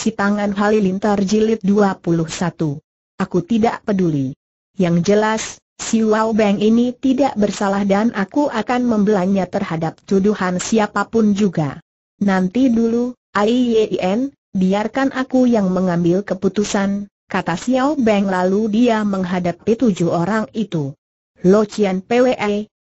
Si Tangan Halilintar Jilid 21. Aku tidak peduli. Yang jelas, si Wow Bang ini tidak bersalah dan aku akan membelanya terhadap tuduhan siapapun juga. Nanti dulu, Aiyen, biarkan aku yang mengambil keputusan, kata Xiao Bang lalu dia menghadapi tujuh orang itu. Lo Chien Pwe,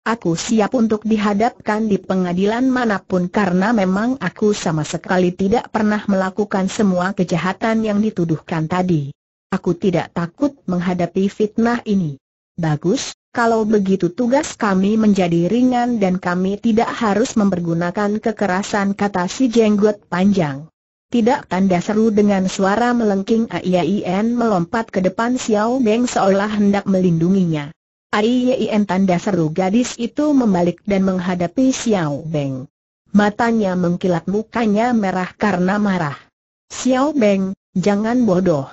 Aku siap untuk dihadapkan di pengadilan manapun karena memang aku sama sekali tidak pernah melakukan semua kejahatan yang dituduhkan tadi. Aku tidak takut menghadapi fitnah ini. Bagus, kalau begitu tugas kami menjadi ringan dan kami tidak harus mempergunakan kekerasan kata si jenggot panjang. Tidak tanda seru dengan suara melengking Aiaien melompat ke depan Xiao Deng seolah hendak melindunginya. Aiyien tanda seru gadis itu membalik dan menghadapi Xiao Beng. Matanya mengkilat mukanya merah karena marah. Xiao Beng, jangan bodoh.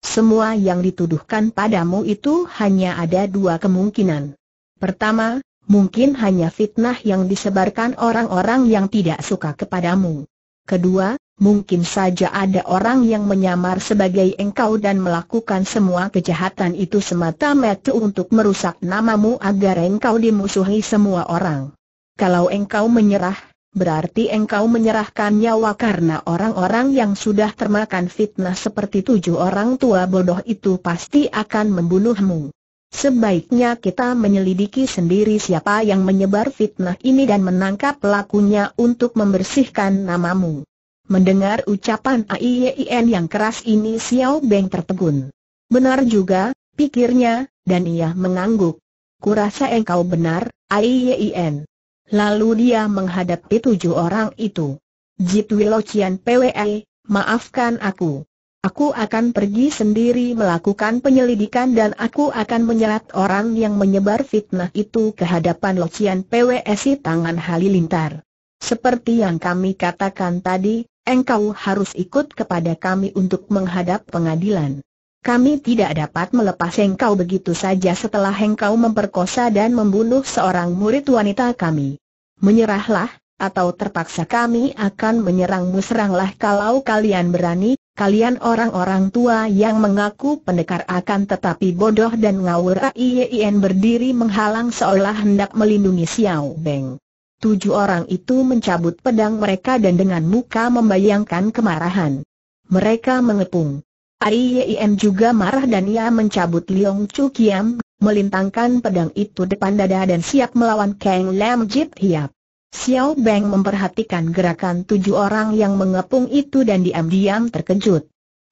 Semua yang dituduhkan padamu itu hanya ada dua kemungkinan. Pertama, mungkin hanya fitnah yang disebarkan orang-orang yang tidak suka kepadamu. Kedua, mungkin saja ada orang yang menyamar sebagai engkau dan melakukan semua kejahatan itu semata-mata untuk merusak namamu agar engkau dimusuhi semua orang. Kalau engkau menyerah, berarti engkau menyerahkan nyawa karena orang-orang yang sudah termakan fitnah seperti tujuh orang tua bodoh itu pasti akan membunuhmu. Sebaiknya kita menyelidiki sendiri siapa yang menyebar fitnah ini dan menangkap pelakunya untuk membersihkan namamu. Mendengar ucapan AIEIN yang keras ini Xiao Beng tertegun. Benar juga, pikirnya, dan ia mengangguk. Kurasa engkau benar, AIEIN. Lalu dia menghadapi tujuh orang itu. Jit Wilocian PWE, maafkan aku. Aku akan pergi sendiri melakukan penyelidikan dan aku akan menyerat orang yang menyebar fitnah itu ke hadapan Locian PWSI tangan Halilintar. Seperti yang kami katakan tadi, engkau harus ikut kepada kami untuk menghadap pengadilan. Kami tidak dapat melepas engkau begitu saja setelah engkau memperkosa dan membunuh seorang murid wanita kami. Menyerahlah, atau terpaksa kami akan menyerangmu seranglah kalau kalian berani, kalian orang-orang tua yang mengaku pendekar akan tetapi bodoh dan ngawur Ien berdiri menghalang seolah hendak melindungi Xiao Beng. Tujuh orang itu mencabut pedang mereka dan dengan muka membayangkan kemarahan. Mereka mengepung. Aiyim juga marah dan ia mencabut Liong Chu Kiam, melintangkan pedang itu depan dada dan siap melawan Kang Lam Jip Hiap. Xiao Beng memperhatikan gerakan tujuh orang yang mengepung itu dan diam-diam terkejut.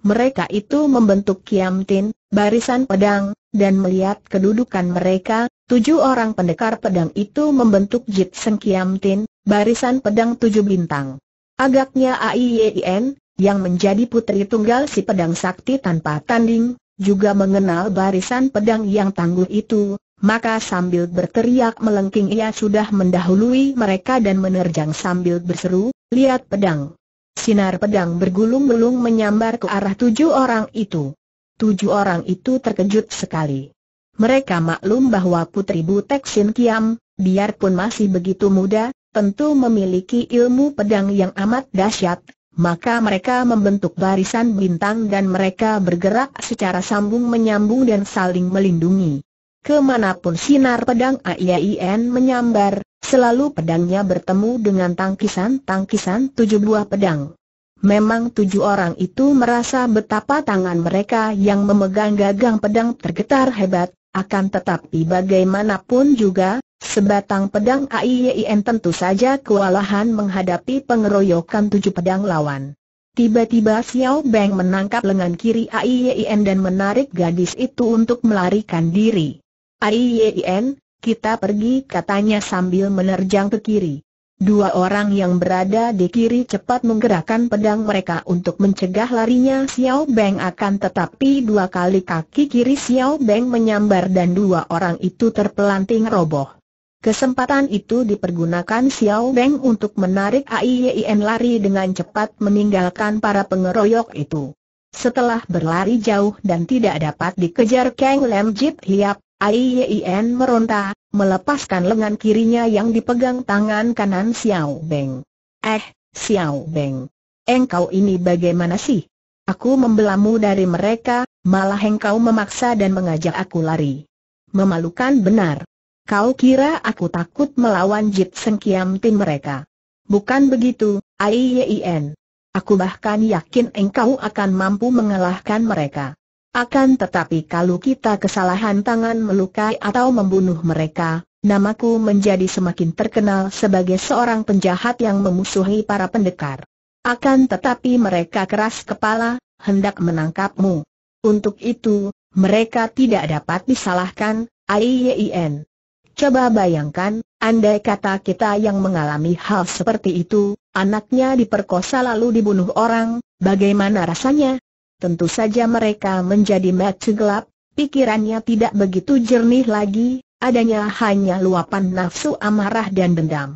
Mereka itu membentuk Kiam Tin, barisan pedang, dan melihat kedudukan mereka, Tujuh orang pendekar pedang itu membentuk Jit Seng Kiam Tin, barisan pedang tujuh bintang. Agaknya Aiyen, yang menjadi putri tunggal si pedang sakti tanpa tanding, juga mengenal barisan pedang yang tangguh itu, maka sambil berteriak melengking ia sudah mendahului mereka dan menerjang sambil berseru, lihat pedang. Sinar pedang bergulung-gulung menyambar ke arah tujuh orang itu. Tujuh orang itu terkejut sekali. Mereka maklum bahwa Putri Butek Sin Kiam, biarpun masih begitu muda, tentu memiliki ilmu pedang yang amat dahsyat, maka mereka membentuk barisan bintang dan mereka bergerak secara sambung menyambung dan saling melindungi. Kemanapun sinar pedang AIN menyambar, selalu pedangnya bertemu dengan tangkisan-tangkisan tujuh buah pedang. Memang tujuh orang itu merasa betapa tangan mereka yang memegang gagang pedang tergetar hebat, akan tetapi bagaimanapun juga, sebatang pedang AIYIN e tentu saja kewalahan menghadapi pengeroyokan tujuh pedang lawan. Tiba-tiba Xiao Beng menangkap lengan kiri AIYIN e dan menarik gadis itu untuk melarikan diri. AIYIN, e kita pergi katanya sambil menerjang ke kiri. Dua orang yang berada di kiri cepat menggerakkan pedang mereka untuk mencegah larinya Xiao Beng akan tetapi dua kali kaki kiri Xiao Beng menyambar dan dua orang itu terpelanting roboh. Kesempatan itu dipergunakan Xiao Beng untuk menarik Aiyen lari dengan cepat meninggalkan para pengeroyok itu. Setelah berlari jauh dan tidak dapat dikejar Kang Lam Jip Hiap, Aiyin meronta, melepaskan lengan kirinya yang dipegang tangan kanan Xiao Beng. Eh, Xiao Beng. Engkau ini bagaimana sih? Aku membelamu dari mereka, malah engkau memaksa dan mengajak aku lari. Memalukan benar. Kau kira aku takut melawan Jit Sengkiam tim mereka? Bukan begitu, Aiyin. Aku bahkan yakin engkau akan mampu mengalahkan mereka. Akan tetapi kalau kita kesalahan tangan melukai atau membunuh mereka, namaku menjadi semakin terkenal sebagai seorang penjahat yang memusuhi para pendekar. Akan tetapi mereka keras kepala, hendak menangkapmu. Untuk itu, mereka tidak dapat disalahkan, AIYIN. Coba bayangkan, andai kata kita yang mengalami hal seperti itu, anaknya diperkosa lalu dibunuh orang, bagaimana rasanya? tentu saja mereka menjadi mata gelap, pikirannya tidak begitu jernih lagi, adanya hanya luapan nafsu amarah dan dendam.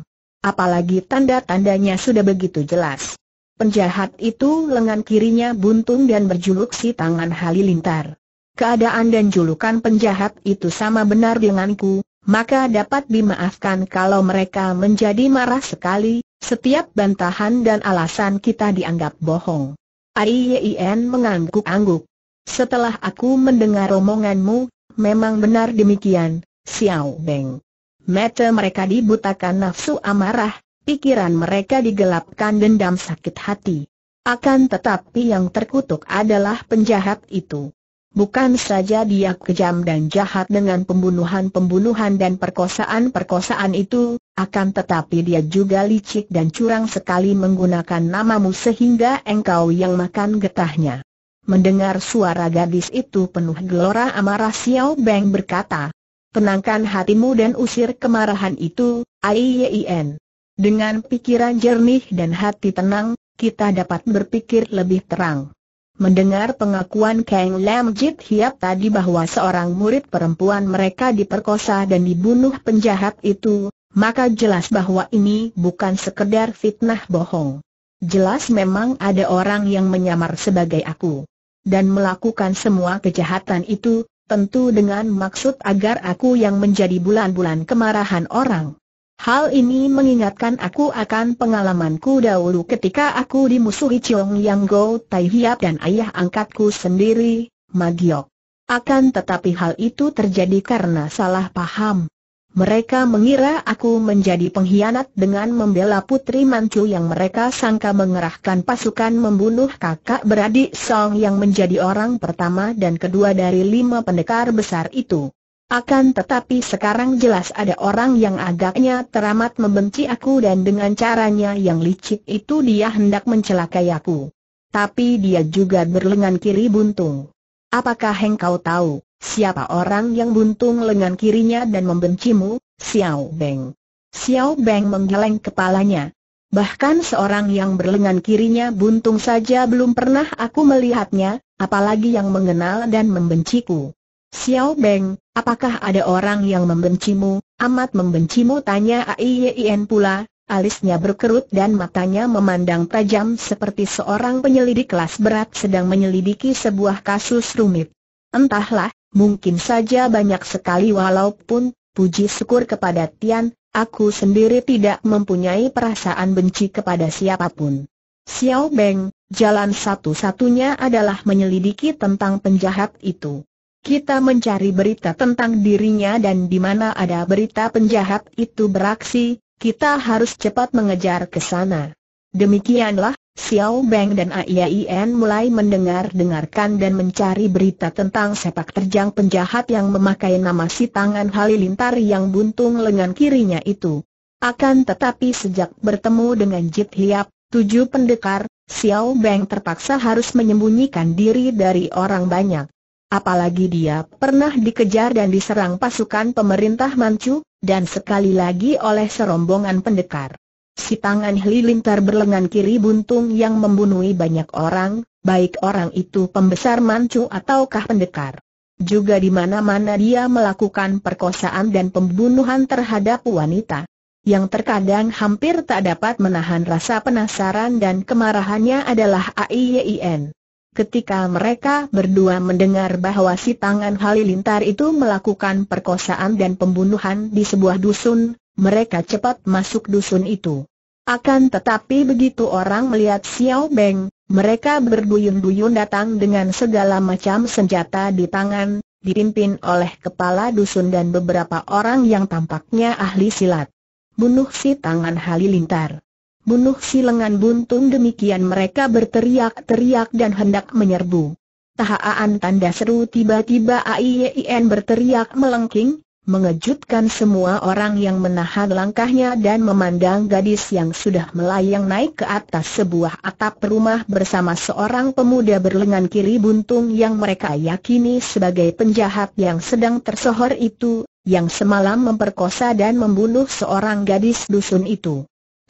Apalagi tanda-tandanya sudah begitu jelas. Penjahat itu lengan kirinya buntung dan berjuluk si tangan halilintar. Keadaan dan julukan penjahat itu sama benar denganku, maka dapat dimaafkan kalau mereka menjadi marah sekali, setiap bantahan dan alasan kita dianggap bohong. Aiyien mengangguk-angguk. Setelah aku mendengar omonganmu, memang benar demikian, Xiao Beng. Mata mereka dibutakan nafsu amarah, pikiran mereka digelapkan dendam sakit hati. Akan tetapi yang terkutuk adalah penjahat itu. Bukan saja dia kejam dan jahat dengan pembunuhan-pembunuhan dan perkosaan-perkosaan itu, akan tetapi dia juga licik dan curang sekali menggunakan namamu sehingga engkau yang makan getahnya. Mendengar suara gadis itu penuh gelora amarah Xiao Beng berkata, Tenangkan hatimu dan usir kemarahan itu, Aiyin. Dengan pikiran jernih dan hati tenang, kita dapat berpikir lebih terang. Mendengar pengakuan Kang Lam Jit Hiap tadi bahwa seorang murid perempuan mereka diperkosa dan dibunuh penjahat itu, maka jelas bahwa ini bukan sekedar fitnah bohong. Jelas memang ada orang yang menyamar sebagai aku. Dan melakukan semua kejahatan itu, tentu dengan maksud agar aku yang menjadi bulan-bulan kemarahan orang. Hal ini mengingatkan aku akan pengalamanku dahulu ketika aku dimusuhi Chong Yang Go Tai Hiap dan ayah angkatku sendiri, Magiok. Akan tetapi hal itu terjadi karena salah paham. Mereka mengira aku menjadi pengkhianat dengan membela Putri Manchu yang mereka sangka mengerahkan pasukan membunuh kakak beradik Song yang menjadi orang pertama dan kedua dari lima pendekar besar itu. Akan tetapi sekarang jelas ada orang yang agaknya teramat membenci aku dan dengan caranya yang licik itu dia hendak mencelakai aku. Tapi dia juga berlengan kiri buntung. Apakah engkau tahu, siapa orang yang buntung lengan kirinya dan membencimu? Xiao Beng. Xiao Beng menggeleng kepalanya. Bahkan seorang yang berlengan kirinya buntung saja belum pernah aku melihatnya, apalagi yang mengenal dan membenciku. Xiao Beng, apakah ada orang yang membencimu, amat membencimu tanya Aiyen pula, alisnya berkerut dan matanya memandang tajam seperti seorang penyelidik kelas berat sedang menyelidiki sebuah kasus rumit. Entahlah, mungkin saja banyak sekali walaupun, puji syukur kepada Tian, aku sendiri tidak mempunyai perasaan benci kepada siapapun. Xiao Beng, jalan satu-satunya adalah menyelidiki tentang penjahat itu. Kita mencari berita tentang dirinya dan di mana ada berita penjahat itu beraksi, kita harus cepat mengejar ke sana. Demikianlah, Xiao Beng dan Aiyan mulai mendengar-dengarkan dan mencari berita tentang sepak terjang penjahat yang memakai nama si tangan halilintar yang buntung lengan kirinya itu. Akan tetapi sejak bertemu dengan Jit Hiap, tujuh pendekar, Xiao Beng terpaksa harus menyembunyikan diri dari orang banyak. Apalagi dia pernah dikejar dan diserang pasukan pemerintah Manchu, dan sekali lagi oleh serombongan pendekar. Si tangan halilintar berlengan kiri buntung yang membunuhi banyak orang, baik orang itu pembesar Manchu ataukah pendekar. Juga di mana-mana dia melakukan perkosaan dan pembunuhan terhadap wanita. Yang terkadang hampir tak dapat menahan rasa penasaran dan kemarahannya adalah AIYIN. Ketika mereka berdua mendengar bahwa si tangan Halilintar itu melakukan perkosaan dan pembunuhan di sebuah dusun, mereka cepat masuk dusun itu. Akan tetapi begitu orang melihat Xiao Beng, mereka berduyun-duyun datang dengan segala macam senjata di tangan, dipimpin oleh kepala dusun dan beberapa orang yang tampaknya ahli silat. Bunuh si tangan Halilintar. Bunuh si lengan buntung demikian mereka berteriak-teriak dan hendak menyerbu. Tahaan tanda seru tiba-tiba Aiyen berteriak melengking, mengejutkan semua orang yang menahan langkahnya dan memandang gadis yang sudah melayang naik ke atas sebuah atap rumah bersama seorang pemuda berlengan kiri buntung yang mereka yakini sebagai penjahat yang sedang tersohor itu, yang semalam memperkosa dan membunuh seorang gadis dusun itu.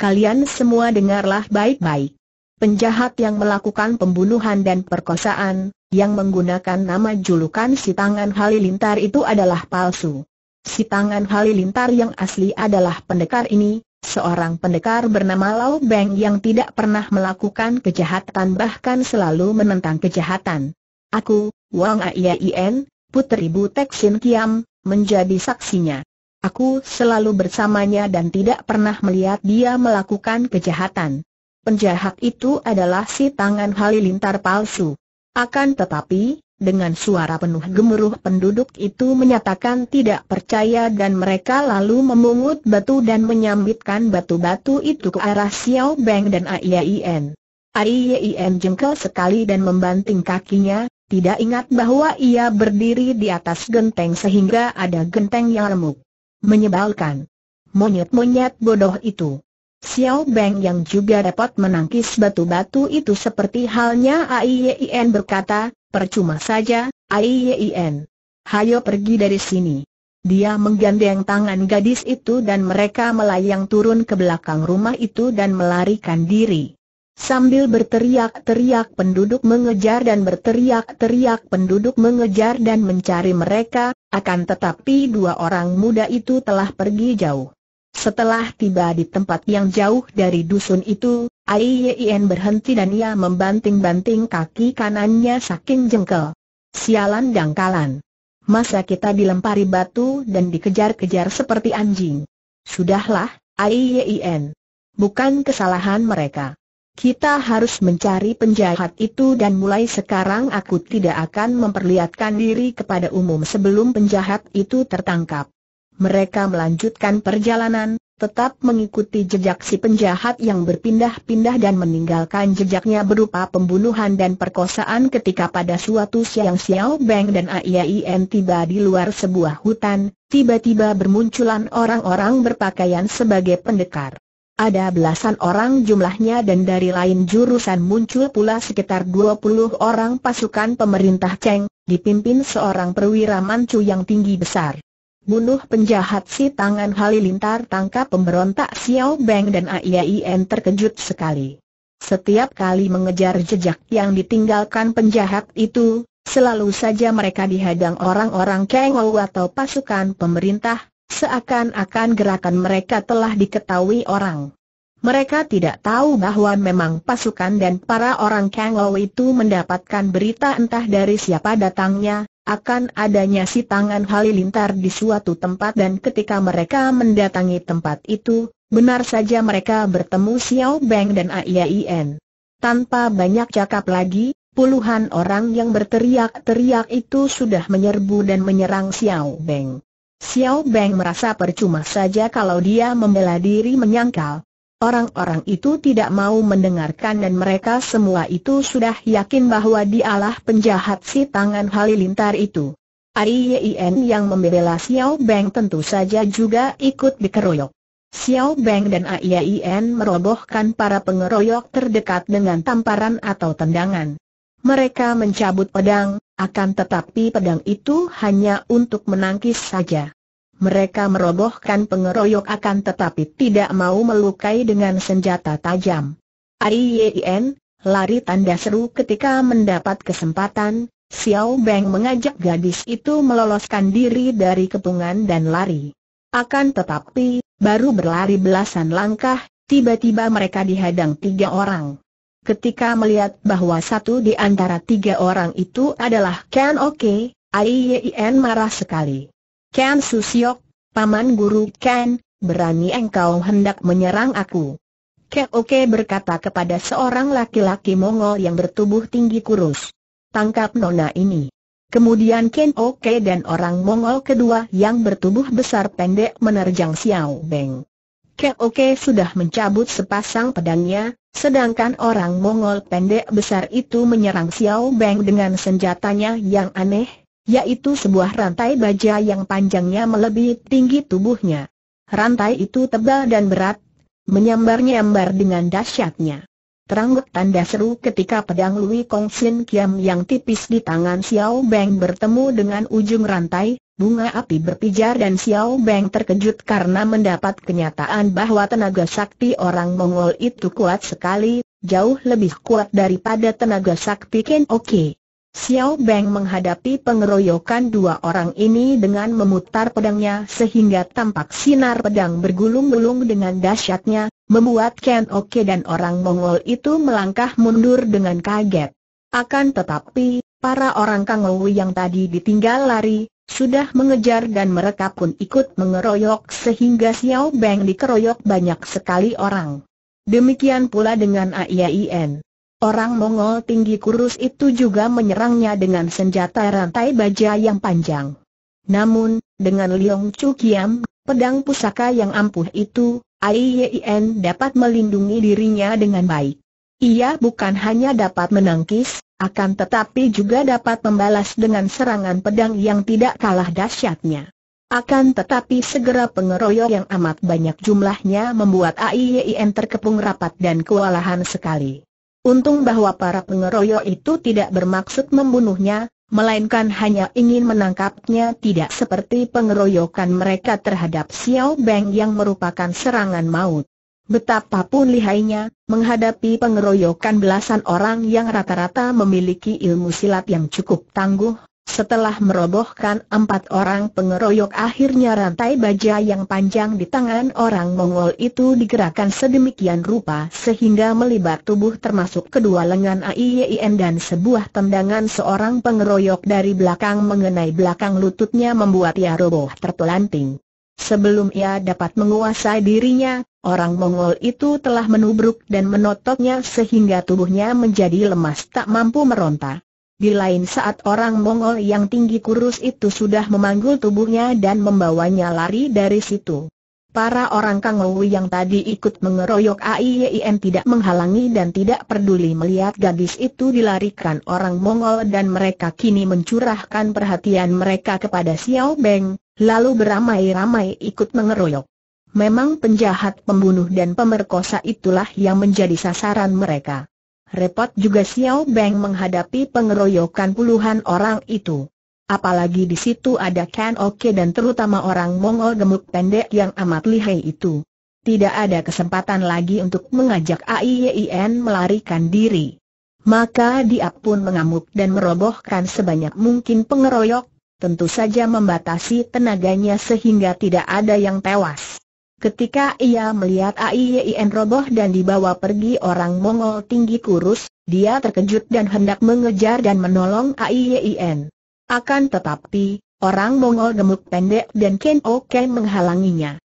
Kalian semua dengarlah baik-baik. Penjahat yang melakukan pembunuhan dan perkosaan, yang menggunakan nama julukan si tangan halilintar itu adalah palsu. Si tangan halilintar yang asli adalah pendekar ini, seorang pendekar bernama Lau Beng yang tidak pernah melakukan kejahatan bahkan selalu menentang kejahatan. Aku, Wang Aiyien, putri Bu Tek Sin Kiam, menjadi saksinya. Aku selalu bersamanya dan tidak pernah melihat dia melakukan kejahatan. Penjahat itu adalah si tangan halilintar palsu. Akan tetapi, dengan suara penuh gemuruh penduduk itu menyatakan tidak percaya dan mereka lalu memungut batu dan menyambitkan batu-batu itu ke arah Xiao Beng dan Aiyien. Aiyien jengkel sekali dan membanting kakinya, tidak ingat bahwa ia berdiri di atas genteng sehingga ada genteng yang remuk. Menyebalkan. Monyet-monyet bodoh itu. Xiao Beng yang juga dapat menangkis batu-batu itu seperti halnya Aiyen berkata, percuma saja, Aiyen. Hayo pergi dari sini. Dia menggandeng tangan gadis itu dan mereka melayang turun ke belakang rumah itu dan melarikan diri. Sambil berteriak-teriak penduduk mengejar dan berteriak-teriak penduduk mengejar dan mencari mereka, akan tetapi dua orang muda itu telah pergi jauh. Setelah tiba di tempat yang jauh dari dusun itu, Aiyen berhenti dan ia membanting-banting kaki kanannya saking jengkel. Sialan dangkalan. Masa kita dilempari batu dan dikejar-kejar seperti anjing. Sudahlah, Aiyen. Bukan kesalahan mereka. Kita harus mencari penjahat itu dan mulai sekarang aku tidak akan memperlihatkan diri kepada umum sebelum penjahat itu tertangkap. Mereka melanjutkan perjalanan, tetap mengikuti jejak si penjahat yang berpindah-pindah dan meninggalkan jejaknya berupa pembunuhan dan perkosaan ketika pada suatu siang Xiao Beng dan AIAIN tiba di luar sebuah hutan, tiba-tiba bermunculan orang-orang berpakaian sebagai pendekar. Ada belasan orang jumlahnya dan dari lain jurusan muncul pula sekitar 20 orang pasukan pemerintah Cheng, dipimpin seorang perwira mancu yang tinggi besar. Bunuh penjahat si tangan halilintar tangkap pemberontak Xiao Beng dan En terkejut sekali. Setiap kali mengejar jejak yang ditinggalkan penjahat itu, selalu saja mereka dihadang orang-orang Kengou atau pasukan pemerintah, Seakan-akan gerakan mereka telah diketahui orang. Mereka tidak tahu bahwa memang pasukan dan para orang Kanglo itu mendapatkan berita entah dari siapa datangnya, akan adanya si tangan halilintar di suatu tempat dan ketika mereka mendatangi tempat itu, benar saja mereka bertemu Xiao Beng dan Aiaien. Tanpa banyak cakap lagi, puluhan orang yang berteriak-teriak itu sudah menyerbu dan menyerang Xiao Beng. Xiao Beng merasa percuma saja kalau dia membela diri menyangkal. Orang-orang itu tidak mau mendengarkan dan mereka semua itu sudah yakin bahwa dialah penjahat si tangan halilintar itu. Ari Yien yang membela Xiao Beng tentu saja juga ikut dikeroyok. Xiao Beng dan Ai Yien merobohkan para pengeroyok terdekat dengan tamparan atau tendangan. Mereka mencabut pedang, akan tetapi pedang itu hanya untuk menangkis saja. Mereka merobohkan pengeroyok akan tetapi tidak mau melukai dengan senjata tajam. Aiyen lari tanda seru ketika mendapat kesempatan, Xiao Beng mengajak gadis itu meloloskan diri dari kepungan dan lari. Akan tetapi, baru berlari belasan langkah, tiba-tiba mereka dihadang tiga orang. Ketika melihat bahwa satu di antara tiga orang itu adalah Ken Oke, Aiyen marah sekali. Ken Susiok, paman guru Ken, berani engkau hendak menyerang aku. Ken Oke berkata kepada seorang laki-laki Mongol yang bertubuh tinggi kurus. Tangkap nona ini. Kemudian Ken Oke dan orang Mongol kedua yang bertubuh besar pendek menerjang Xiao Beng. Kek Oke sudah mencabut sepasang pedangnya, sedangkan orang Mongol pendek besar itu menyerang Xiao Beng dengan senjatanya yang aneh, yaitu sebuah rantai baja yang panjangnya melebihi tinggi tubuhnya. Rantai itu tebal dan berat, menyambar-nyambar dengan dahsyatnya. Terangguk tanda seru ketika pedang Lui Kong Sin Kiam yang tipis di tangan Xiao Beng bertemu dengan ujung rantai, Bunga api berpijar dan Xiao Beng terkejut karena mendapat kenyataan bahwa tenaga sakti orang Mongol itu kuat sekali, jauh lebih kuat daripada tenaga sakti Ken Oke. Xiao Beng menghadapi pengeroyokan dua orang ini dengan memutar pedangnya sehingga tampak sinar pedang bergulung-gulung dengan dahsyatnya, membuat Ken Oke dan orang Mongol itu melangkah mundur dengan kaget. Akan tetapi, para orang Kangou yang tadi ditinggal lari, sudah mengejar dan mereka pun ikut mengeroyok sehingga Xiao Beng dikeroyok banyak sekali orang. Demikian pula dengan AIAIN. Orang Mongol tinggi kurus itu juga menyerangnya dengan senjata rantai baja yang panjang. Namun, dengan Liong Chu Kiam, pedang pusaka yang ampuh itu, AIYIN dapat melindungi dirinya dengan baik. Ia bukan hanya dapat menangkis, akan tetapi juga dapat membalas dengan serangan pedang yang tidak kalah dahsyatnya. Akan tetapi segera pengeroyok yang amat banyak jumlahnya membuat AIYIN e terkepung rapat dan kewalahan sekali. Untung bahwa para pengeroyok itu tidak bermaksud membunuhnya, melainkan hanya ingin menangkapnya tidak seperti pengeroyokan mereka terhadap Xiao Beng yang merupakan serangan maut. Betapapun lihainya, menghadapi pengeroyokan belasan orang yang rata-rata memiliki ilmu silat yang cukup tangguh, setelah merobohkan empat orang pengeroyok akhirnya rantai baja yang panjang di tangan orang Mongol itu digerakkan sedemikian rupa sehingga melibat tubuh termasuk kedua lengan AIYIN dan sebuah tendangan seorang pengeroyok dari belakang mengenai belakang lututnya membuat ia roboh terpelanting. Sebelum ia dapat menguasai dirinya, Orang Mongol itu telah menubruk dan menotoknya sehingga tubuhnya menjadi lemas tak mampu meronta. Di lain saat orang Mongol yang tinggi kurus itu sudah memanggul tubuhnya dan membawanya lari dari situ. Para orang Kangowu yang tadi ikut mengeroyok AIYIN tidak menghalangi dan tidak peduli melihat gadis itu dilarikan orang Mongol dan mereka kini mencurahkan perhatian mereka kepada Xiao Beng, lalu beramai-ramai ikut mengeroyok. Memang penjahat pembunuh dan pemerkosa itulah yang menjadi sasaran mereka. Repot juga Xiao Beng menghadapi pengeroyokan puluhan orang itu. Apalagi di situ ada Ken Oke dan terutama orang Mongol gemuk pendek yang amat lihai itu. Tidak ada kesempatan lagi untuk mengajak AIYIN melarikan diri. Maka dia pun mengamuk dan merobohkan sebanyak mungkin pengeroyok, tentu saja membatasi tenaganya sehingga tidak ada yang tewas. Ketika ia melihat AIYIN roboh dan dibawa pergi orang Mongol tinggi kurus, dia terkejut dan hendak mengejar dan menolong AIYIN. Akan tetapi, orang Mongol gemuk pendek dan Ken Oke menghalanginya.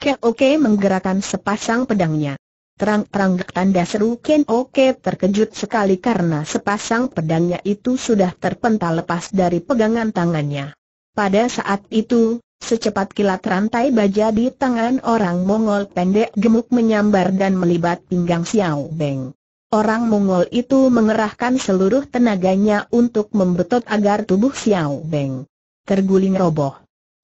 Ken Oke menggerakkan sepasang pedangnya. Terang-terang tanda seru Ken Oke terkejut sekali karena sepasang pedangnya itu sudah terpental lepas dari pegangan tangannya. Pada saat itu, Secepat kilat rantai baja di tangan orang Mongol pendek gemuk menyambar dan melibat pinggang Xiao Beng. Orang Mongol itu mengerahkan seluruh tenaganya untuk membetot agar tubuh Xiao Beng terguling roboh.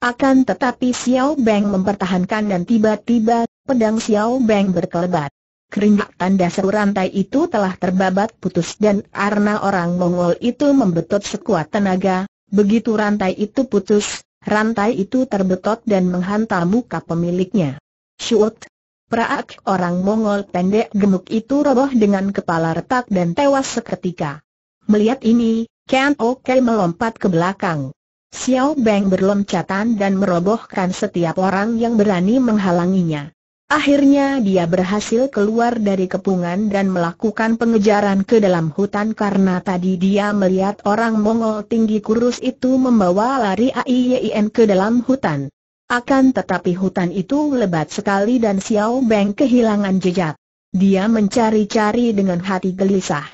Akan tetapi Xiao Beng mempertahankan dan tiba-tiba pedang Xiao Beng berkelebat. Keringat tanda seru rantai itu telah terbabat putus dan karena orang Mongol itu membetot sekuat tenaga, begitu rantai itu putus, rantai itu terbetot dan menghantam muka pemiliknya. Shoot! Praak orang Mongol pendek gemuk itu roboh dengan kepala retak dan tewas seketika. Melihat ini, Ken Oke melompat ke belakang. Xiao Beng berloncatan dan merobohkan setiap orang yang berani menghalanginya. Akhirnya dia berhasil keluar dari kepungan dan melakukan pengejaran ke dalam hutan karena tadi dia melihat orang Mongol tinggi kurus itu membawa lari AIYIN ke dalam hutan. Akan tetapi hutan itu lebat sekali dan Xiao Beng kehilangan jejak. Dia mencari-cari dengan hati gelisah.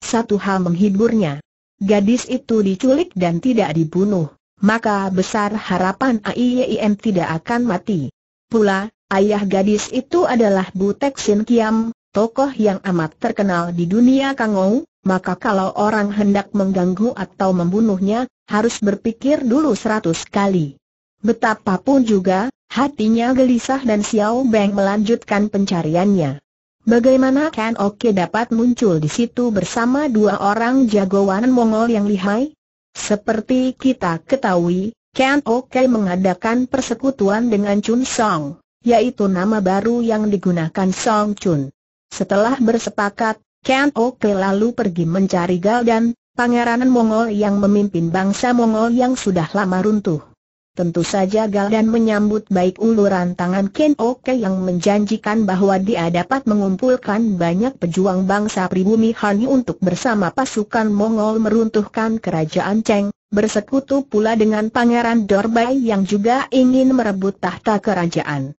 Satu hal menghiburnya. Gadis itu diculik dan tidak dibunuh, maka besar harapan AIYIN tidak akan mati. Pula, Ayah gadis itu adalah Butek Sin Kiam, tokoh yang amat terkenal di dunia Kangou, maka kalau orang hendak mengganggu atau membunuhnya, harus berpikir dulu seratus kali. Betapapun juga, hatinya gelisah dan Xiao Beng melanjutkan pencariannya. Bagaimana Ken Oke dapat muncul di situ bersama dua orang jagoan Mongol yang lihai? Seperti kita ketahui, Ken Oke mengadakan persekutuan dengan Chun Song yaitu nama baru yang digunakan Song Chun. Setelah bersepakat, Ken Oke lalu pergi mencari Galdan, pangeran Mongol yang memimpin bangsa Mongol yang sudah lama runtuh. Tentu saja Galdan menyambut baik uluran tangan Ken Oke yang menjanjikan bahwa dia dapat mengumpulkan banyak pejuang bangsa pribumi Han untuk bersama pasukan Mongol meruntuhkan kerajaan Cheng, bersekutu pula dengan Pangeran Dorbai yang juga ingin merebut tahta kerajaan.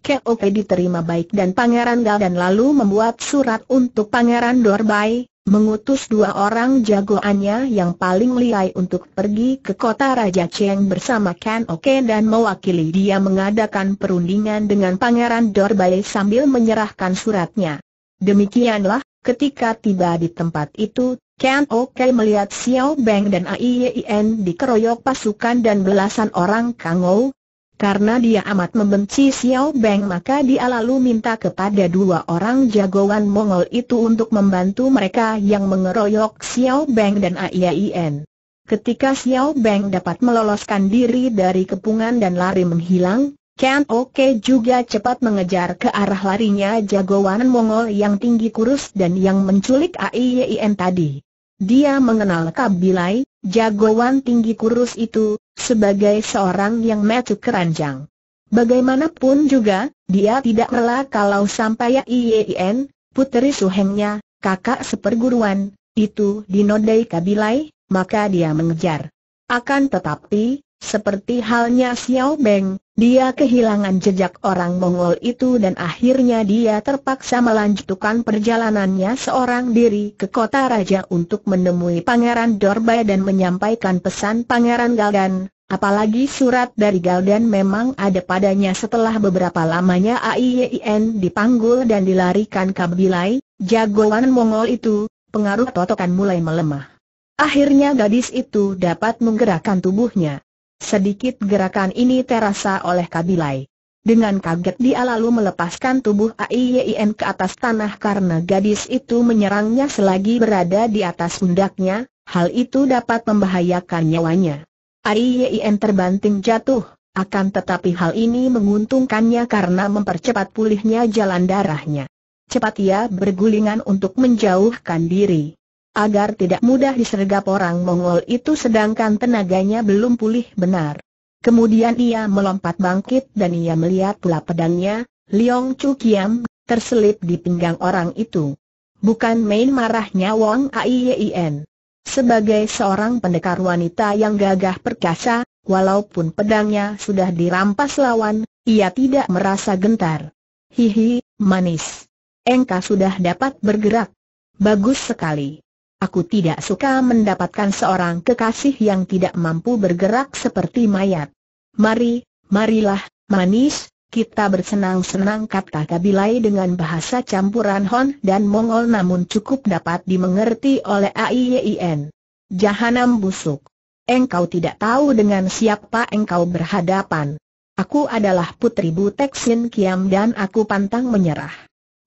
KOK diterima baik dan Pangeran Gal dan lalu membuat surat untuk Pangeran Dorbai, mengutus dua orang jagoannya yang paling lihai untuk pergi ke kota Raja Cheng bersama Ken Oke dan mewakili dia mengadakan perundingan dengan Pangeran Dorbai sambil menyerahkan suratnya. Demikianlah, ketika tiba di tempat itu, Ken Oke melihat Xiao Beng dan AIYIN dikeroyok pasukan dan belasan orang Kangou, karena dia amat membenci Xiao Beng maka dia lalu minta kepada dua orang jagoan Mongol itu untuk membantu mereka yang mengeroyok Xiao Beng dan Aiyin. Ketika Xiao Beng dapat meloloskan diri dari kepungan dan lari menghilang, Ken Oke juga cepat mengejar ke arah larinya jagoan Mongol yang tinggi kurus dan yang menculik Aiyin tadi. Dia mengenal Kabilai, jagoan tinggi kurus itu, sebagai seorang yang metu keranjang. Bagaimanapun juga, dia tidak rela kalau sampai Iyen, puteri suhengnya, kakak seperguruan, itu dinodai Kabilai, maka dia mengejar. Akan tetapi, seperti halnya Xiao Beng, dia kehilangan jejak orang Mongol itu dan akhirnya dia terpaksa melanjutkan perjalanannya seorang diri ke kota raja untuk menemui Pangeran Dorbai dan menyampaikan pesan Pangeran Galdan. Apalagi surat dari Galdan memang ada padanya setelah beberapa lamanya AIYIN dipanggul dan dilarikan ke Bilai, jagoan Mongol itu, pengaruh totokan mulai melemah. Akhirnya gadis itu dapat menggerakkan tubuhnya. Sedikit gerakan ini terasa oleh Kabilai. Dengan kaget dia lalu melepaskan tubuh AIYIN ke atas tanah karena gadis itu menyerangnya selagi berada di atas pundaknya, hal itu dapat membahayakan nyawanya. AIYIN terbanting jatuh, akan tetapi hal ini menguntungkannya karena mempercepat pulihnya jalan darahnya. Cepat ia bergulingan untuk menjauhkan diri agar tidak mudah disergap orang Mongol itu sedangkan tenaganya belum pulih benar. Kemudian ia melompat bangkit dan ia melihat pula pedangnya, Liong Chu Kiam, terselip di pinggang orang itu. Bukan main marahnya Wong Aiyen. Sebagai seorang pendekar wanita yang gagah perkasa, walaupun pedangnya sudah dirampas lawan, ia tidak merasa gentar. Hihi, manis. Engkau sudah dapat bergerak. Bagus sekali. Aku tidak suka mendapatkan seorang kekasih yang tidak mampu bergerak seperti mayat. Mari, marilah, manis, kita bersenang-senang kata Kabilai dengan bahasa campuran Hon dan Mongol namun cukup dapat dimengerti oleh AIYIN. Jahanam busuk. Engkau tidak tahu dengan siapa engkau berhadapan. Aku adalah putri Butek Sin Kiam dan aku pantang menyerah.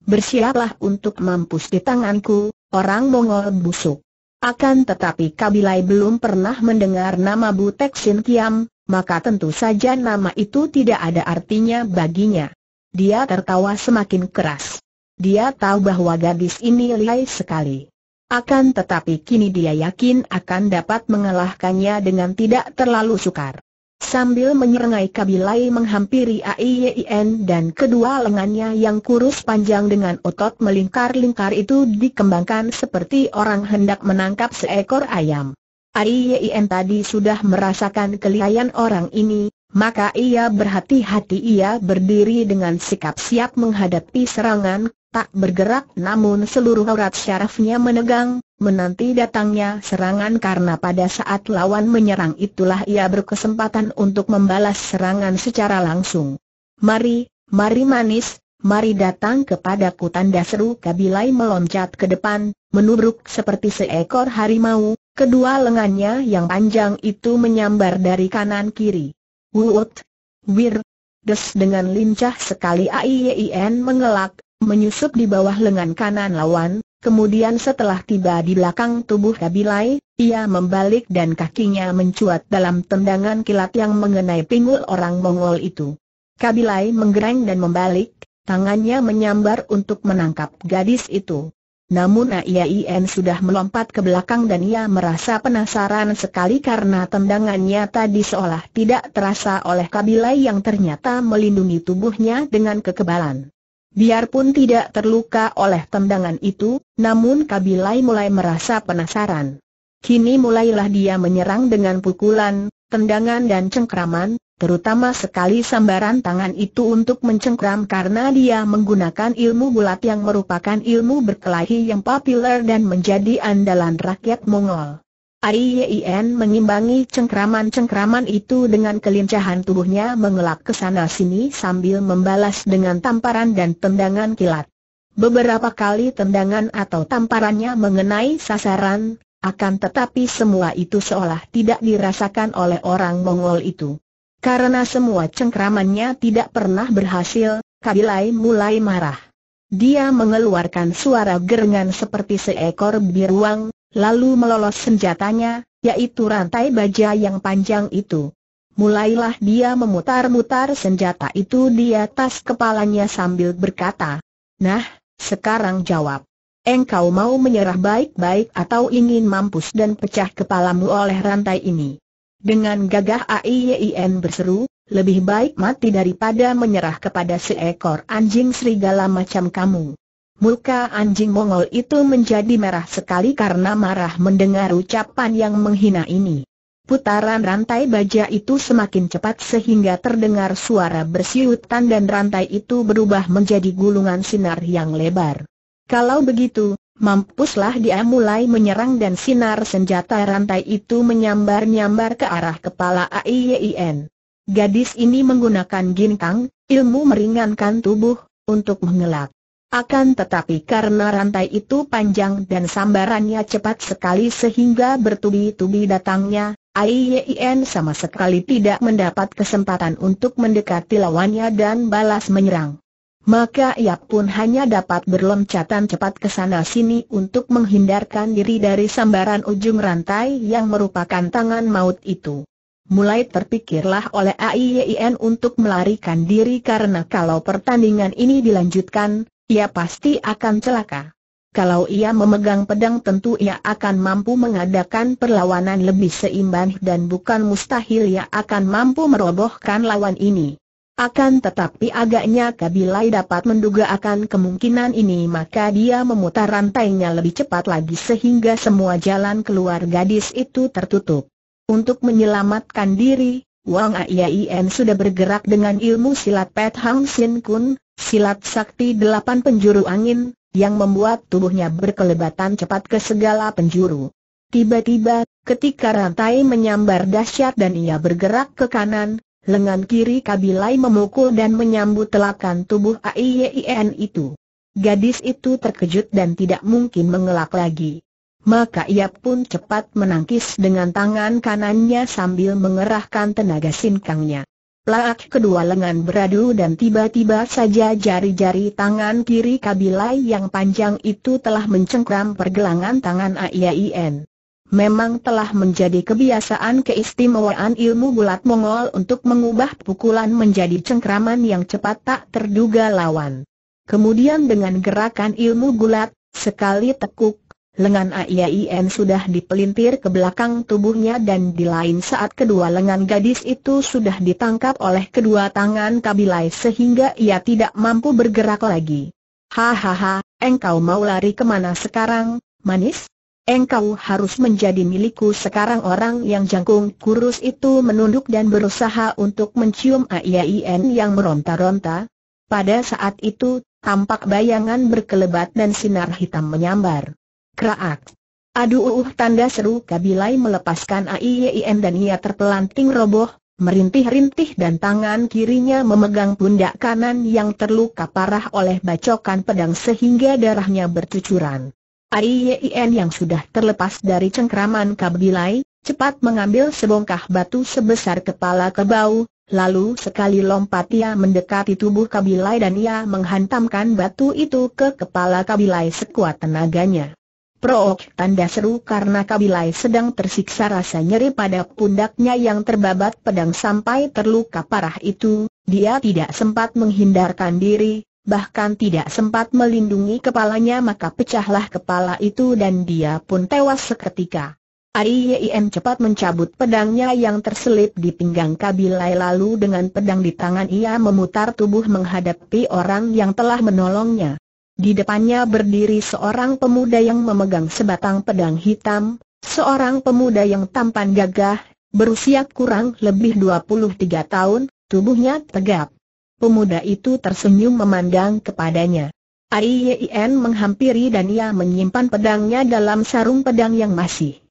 Bersiaplah untuk mampus di tanganku, orang Mongol busuk. Akan tetapi Kabilai belum pernah mendengar nama Butek Sin Kiam, maka tentu saja nama itu tidak ada artinya baginya. Dia tertawa semakin keras. Dia tahu bahwa gadis ini lihai sekali. Akan tetapi kini dia yakin akan dapat mengalahkannya dengan tidak terlalu sukar. Sambil menyerengai Kabilai menghampiri Aiyen dan kedua lengannya yang kurus panjang dengan otot melingkar-lingkar itu dikembangkan seperti orang hendak menangkap seekor ayam. Aiyen tadi sudah merasakan kelihayan orang ini, maka ia berhati-hati ia berdiri dengan sikap siap menghadapi serangan, tak bergerak namun seluruh aurat syarafnya menegang, menanti datangnya serangan karena pada saat lawan menyerang itulah ia berkesempatan untuk membalas serangan secara langsung. Mari, mari manis, mari datang kepadaku tanda seru Kabilai meloncat ke depan, menubruk seperti seekor harimau, kedua lengannya yang panjang itu menyambar dari kanan kiri. Wut, wir, des dengan lincah sekali AIYIN mengelak, menyusup di bawah lengan kanan lawan, Kemudian setelah tiba di belakang tubuh Kabilai, ia membalik dan kakinya mencuat dalam tendangan kilat yang mengenai pinggul orang Mongol itu. Kabilai menggereng dan membalik, tangannya menyambar untuk menangkap gadis itu. Namun Iain sudah melompat ke belakang dan ia merasa penasaran sekali karena tendangannya tadi seolah tidak terasa oleh Kabilai yang ternyata melindungi tubuhnya dengan kekebalan. Biarpun tidak terluka oleh tendangan itu, namun Kabilai mulai merasa penasaran. Kini mulailah dia menyerang dengan pukulan, tendangan dan cengkraman, terutama sekali sambaran tangan itu untuk mencengkram karena dia menggunakan ilmu bulat yang merupakan ilmu berkelahi yang populer dan menjadi andalan rakyat Mongol. Aiyien mengimbangi cengkraman-cengkraman itu dengan kelincahan tubuhnya mengelak ke sana sini sambil membalas dengan tamparan dan tendangan kilat. Beberapa kali tendangan atau tamparannya mengenai sasaran, akan tetapi semua itu seolah tidak dirasakan oleh orang Mongol itu. Karena semua cengkramannya tidak pernah berhasil, Kabilai mulai marah. Dia mengeluarkan suara gerengan seperti seekor biruang, lalu melolos senjatanya, yaitu rantai baja yang panjang itu. Mulailah dia memutar-mutar senjata itu di atas kepalanya sambil berkata, Nah, sekarang jawab. Engkau mau menyerah baik-baik atau ingin mampus dan pecah kepalamu oleh rantai ini? Dengan gagah AIYIN berseru, lebih baik mati daripada menyerah kepada seekor anjing serigala macam kamu. Muka anjing Mongol itu menjadi merah sekali karena marah mendengar ucapan yang menghina ini. Putaran rantai baja itu semakin cepat sehingga terdengar suara bersiutan dan rantai itu berubah menjadi gulungan sinar yang lebar. Kalau begitu, mampuslah dia mulai menyerang dan sinar senjata rantai itu menyambar-nyambar ke arah kepala AIYIN. E Gadis ini menggunakan gintang, ilmu meringankan tubuh, untuk mengelak. Akan tetapi karena rantai itu panjang dan sambarannya cepat sekali sehingga bertubi-tubi datangnya, AIYIN sama sekali tidak mendapat kesempatan untuk mendekati lawannya dan balas menyerang. Maka ia pun hanya dapat berloncatan cepat ke sana sini untuk menghindarkan diri dari sambaran ujung rantai yang merupakan tangan maut itu. Mulai terpikirlah oleh AIYIN untuk melarikan diri karena kalau pertandingan ini dilanjutkan, ia pasti akan celaka. Kalau ia memegang pedang tentu ia akan mampu mengadakan perlawanan lebih seimbang dan bukan mustahil ia akan mampu merobohkan lawan ini. Akan tetapi agaknya Kabilai dapat menduga akan kemungkinan ini maka dia memutar rantainya lebih cepat lagi sehingga semua jalan keluar gadis itu tertutup. Untuk menyelamatkan diri, Wang Aiyin sudah bergerak dengan ilmu silat Pet Hang Sin Kun, Silat sakti delapan penjuru angin, yang membuat tubuhnya berkelebatan cepat ke segala penjuru. Tiba-tiba, ketika rantai menyambar dahsyat dan ia bergerak ke kanan, lengan kiri Kabilai memukul dan menyambut telakan tubuh AIYIN e itu. Gadis itu terkejut dan tidak mungkin mengelak lagi. Maka ia pun cepat menangkis dengan tangan kanannya sambil mengerahkan tenaga sinkangnya. Plaak kedua lengan beradu dan tiba-tiba saja jari-jari tangan kiri Kabilai yang panjang itu telah mencengkram pergelangan tangan AIAIN. Memang telah menjadi kebiasaan keistimewaan ilmu gulat Mongol untuk mengubah pukulan menjadi cengkraman yang cepat tak terduga lawan. Kemudian dengan gerakan ilmu gulat, sekali tekuk, Lengan AIM sudah dipelintir ke belakang tubuhnya dan di lain saat kedua lengan gadis itu sudah ditangkap oleh kedua tangan Kabilai sehingga ia tidak mampu bergerak lagi. Hahaha, engkau mau lari kemana sekarang, manis? Engkau harus menjadi milikku sekarang orang yang jangkung kurus itu menunduk dan berusaha untuk mencium AIM yang meronta-ronta. Pada saat itu, tampak bayangan berkelebat dan sinar hitam menyambar. Kraak. Aduh uh, uh tanda seru Kabilai melepaskan AIYIN e dan ia terpelanting roboh, merintih-rintih dan tangan kirinya memegang pundak kanan yang terluka parah oleh bacokan pedang sehingga darahnya bercucuran. AIYIN e yang sudah terlepas dari cengkraman Kabilai, cepat mengambil sebongkah batu sebesar kepala kebau, Lalu sekali lompat ia mendekati tubuh Kabilai dan ia menghantamkan batu itu ke kepala Kabilai sekuat tenaganya. Prok, tanda seru karena Kabilai sedang tersiksa rasa nyeri pada pundaknya yang terbabat pedang sampai terluka parah itu, dia tidak sempat menghindarkan diri, bahkan tidak sempat melindungi kepalanya maka pecahlah kepala itu dan dia pun tewas seketika. Aiyem cepat mencabut pedangnya yang terselip di pinggang Kabilai lalu dengan pedang di tangan ia memutar tubuh menghadapi orang yang telah menolongnya. Di depannya berdiri seorang pemuda yang memegang sebatang pedang hitam, seorang pemuda yang tampan gagah, berusia kurang lebih 23 tahun, tubuhnya tegap. Pemuda itu tersenyum memandang kepadanya. Aiyien menghampiri dan ia menyimpan pedangnya dalam sarung pedang yang masih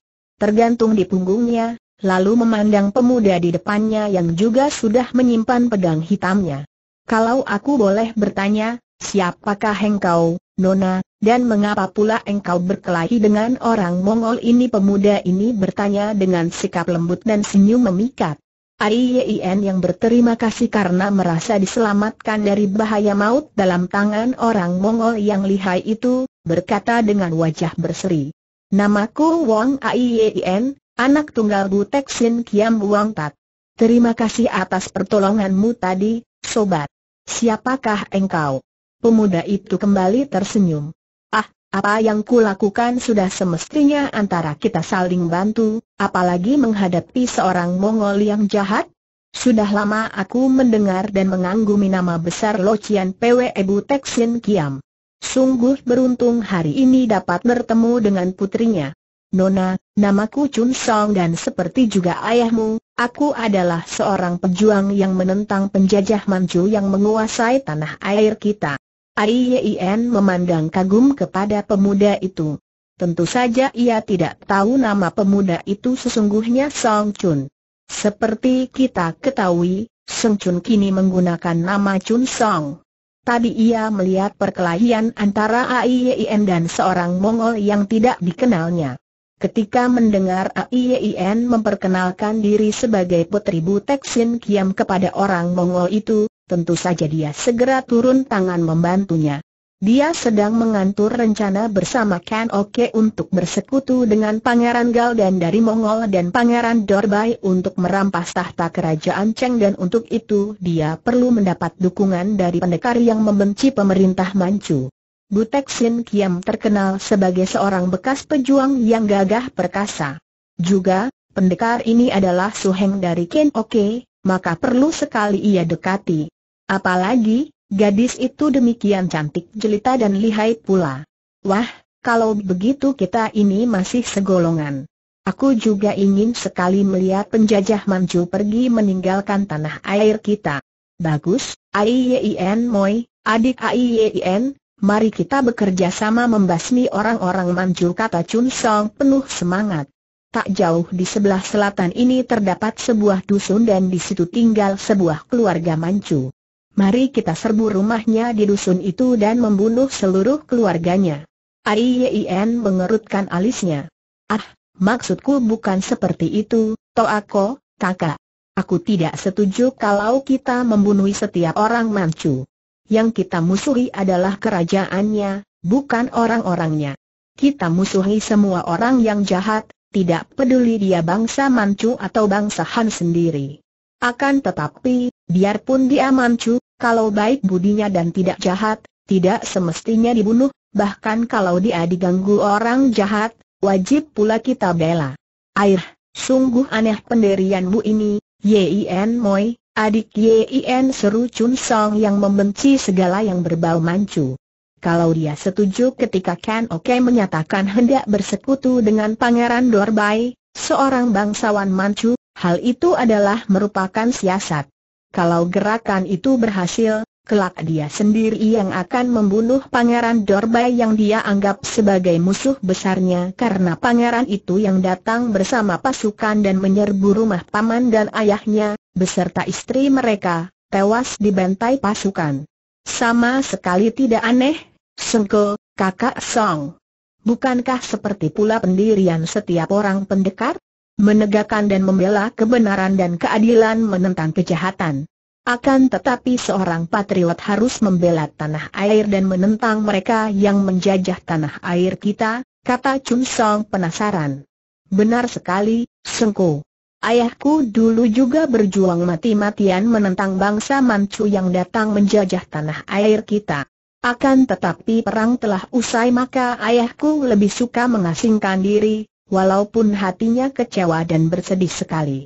tergantung di punggungnya, lalu memandang pemuda di depannya yang juga sudah menyimpan pedang hitamnya. Kalau aku boleh bertanya, Siapakah engkau, Nona, dan mengapa pula engkau berkelahi dengan orang Mongol ini? Pemuda ini bertanya dengan sikap lembut dan senyum memikat. Ariyen yang berterima kasih karena merasa diselamatkan dari bahaya maut dalam tangan orang Mongol yang lihai itu, berkata dengan wajah berseri. Namaku Wang Aiyen, anak tunggal Butek Sin Kiam Wang Tat. Terima kasih atas pertolonganmu tadi, sobat. Siapakah engkau? Pemuda itu kembali tersenyum. Ah, apa yang kulakukan sudah semestinya antara kita saling bantu, apalagi menghadapi seorang Mongol yang jahat? Sudah lama aku mendengar dan mengagumi nama besar Locian PW Ebu Teksin Kiam. Sungguh beruntung hari ini dapat bertemu dengan putrinya. Nona, namaku Chun Song dan seperti juga ayahmu, aku adalah seorang pejuang yang menentang penjajah Manchu yang menguasai tanah air kita. Aiyien memandang kagum kepada pemuda itu. Tentu saja ia tidak tahu nama pemuda itu sesungguhnya Song Chun. Seperti kita ketahui, Song Chun kini menggunakan nama Chun Song. Tadi ia melihat perkelahian antara Aiyien dan seorang Mongol yang tidak dikenalnya. Ketika mendengar Aiyien memperkenalkan diri sebagai putri Butek Sin Kiam kepada orang Mongol itu, tentu saja dia segera turun tangan membantunya. Dia sedang mengatur rencana bersama Ken Oke untuk bersekutu dengan Pangeran dan dari Mongol dan Pangeran Dorbai untuk merampas tahta kerajaan Cheng dan untuk itu dia perlu mendapat dukungan dari pendekar yang membenci pemerintah Manchu. Butek Sin Kiam terkenal sebagai seorang bekas pejuang yang gagah perkasa. Juga, pendekar ini adalah suheng dari Ken Oke, maka perlu sekali ia dekati. Apalagi, gadis itu demikian cantik jelita dan lihai pula. Wah, kalau begitu kita ini masih segolongan. Aku juga ingin sekali melihat penjajah Manchu pergi meninggalkan tanah air kita. Bagus, Aiyen Moi, adik Aiyen, mari kita bekerja sama membasmi orang-orang Manchu kata Chun Song penuh semangat. Tak jauh di sebelah selatan ini terdapat sebuah dusun dan di situ tinggal sebuah keluarga Manchu. Mari kita serbu rumahnya di dusun itu dan membunuh seluruh keluarganya. Aiyien mengerutkan alisnya. Ah, maksudku bukan seperti itu, Toako, kakak. Aku tidak setuju kalau kita membunuh setiap orang Manchu. Yang kita musuhi adalah kerajaannya, bukan orang-orangnya. Kita musuhi semua orang yang jahat, tidak peduli dia bangsa Manchu atau bangsa Han sendiri. Akan tetapi, Biarpun dia mancu, kalau baik budinya dan tidak jahat, tidak semestinya dibunuh, bahkan kalau dia diganggu orang jahat, wajib pula kita bela. Air, sungguh aneh pendirianmu ini, Yin Moi, adik Yin seru Chun Song yang membenci segala yang berbau mancu. Kalau dia setuju ketika Ken Oke menyatakan hendak bersekutu dengan Pangeran Dorbai, seorang bangsawan mancu, hal itu adalah merupakan siasat. Kalau gerakan itu berhasil, kelak dia sendiri yang akan membunuh Pangeran Dorbai yang dia anggap sebagai musuh besarnya karena pangeran itu yang datang bersama pasukan dan menyerbu rumah paman dan ayahnya, beserta istri mereka, tewas dibantai pasukan. Sama sekali tidak aneh, Sengko, kakak Song. Bukankah seperti pula pendirian setiap orang pendekar? menegakkan dan membela kebenaran dan keadilan menentang kejahatan. Akan tetapi seorang patriot harus membela tanah air dan menentang mereka yang menjajah tanah air kita, kata Chun Song penasaran. Benar sekali, Sengko. Ayahku dulu juga berjuang mati-matian menentang bangsa Manchu yang datang menjajah tanah air kita. Akan tetapi perang telah usai maka ayahku lebih suka mengasingkan diri, walaupun hatinya kecewa dan bersedih sekali.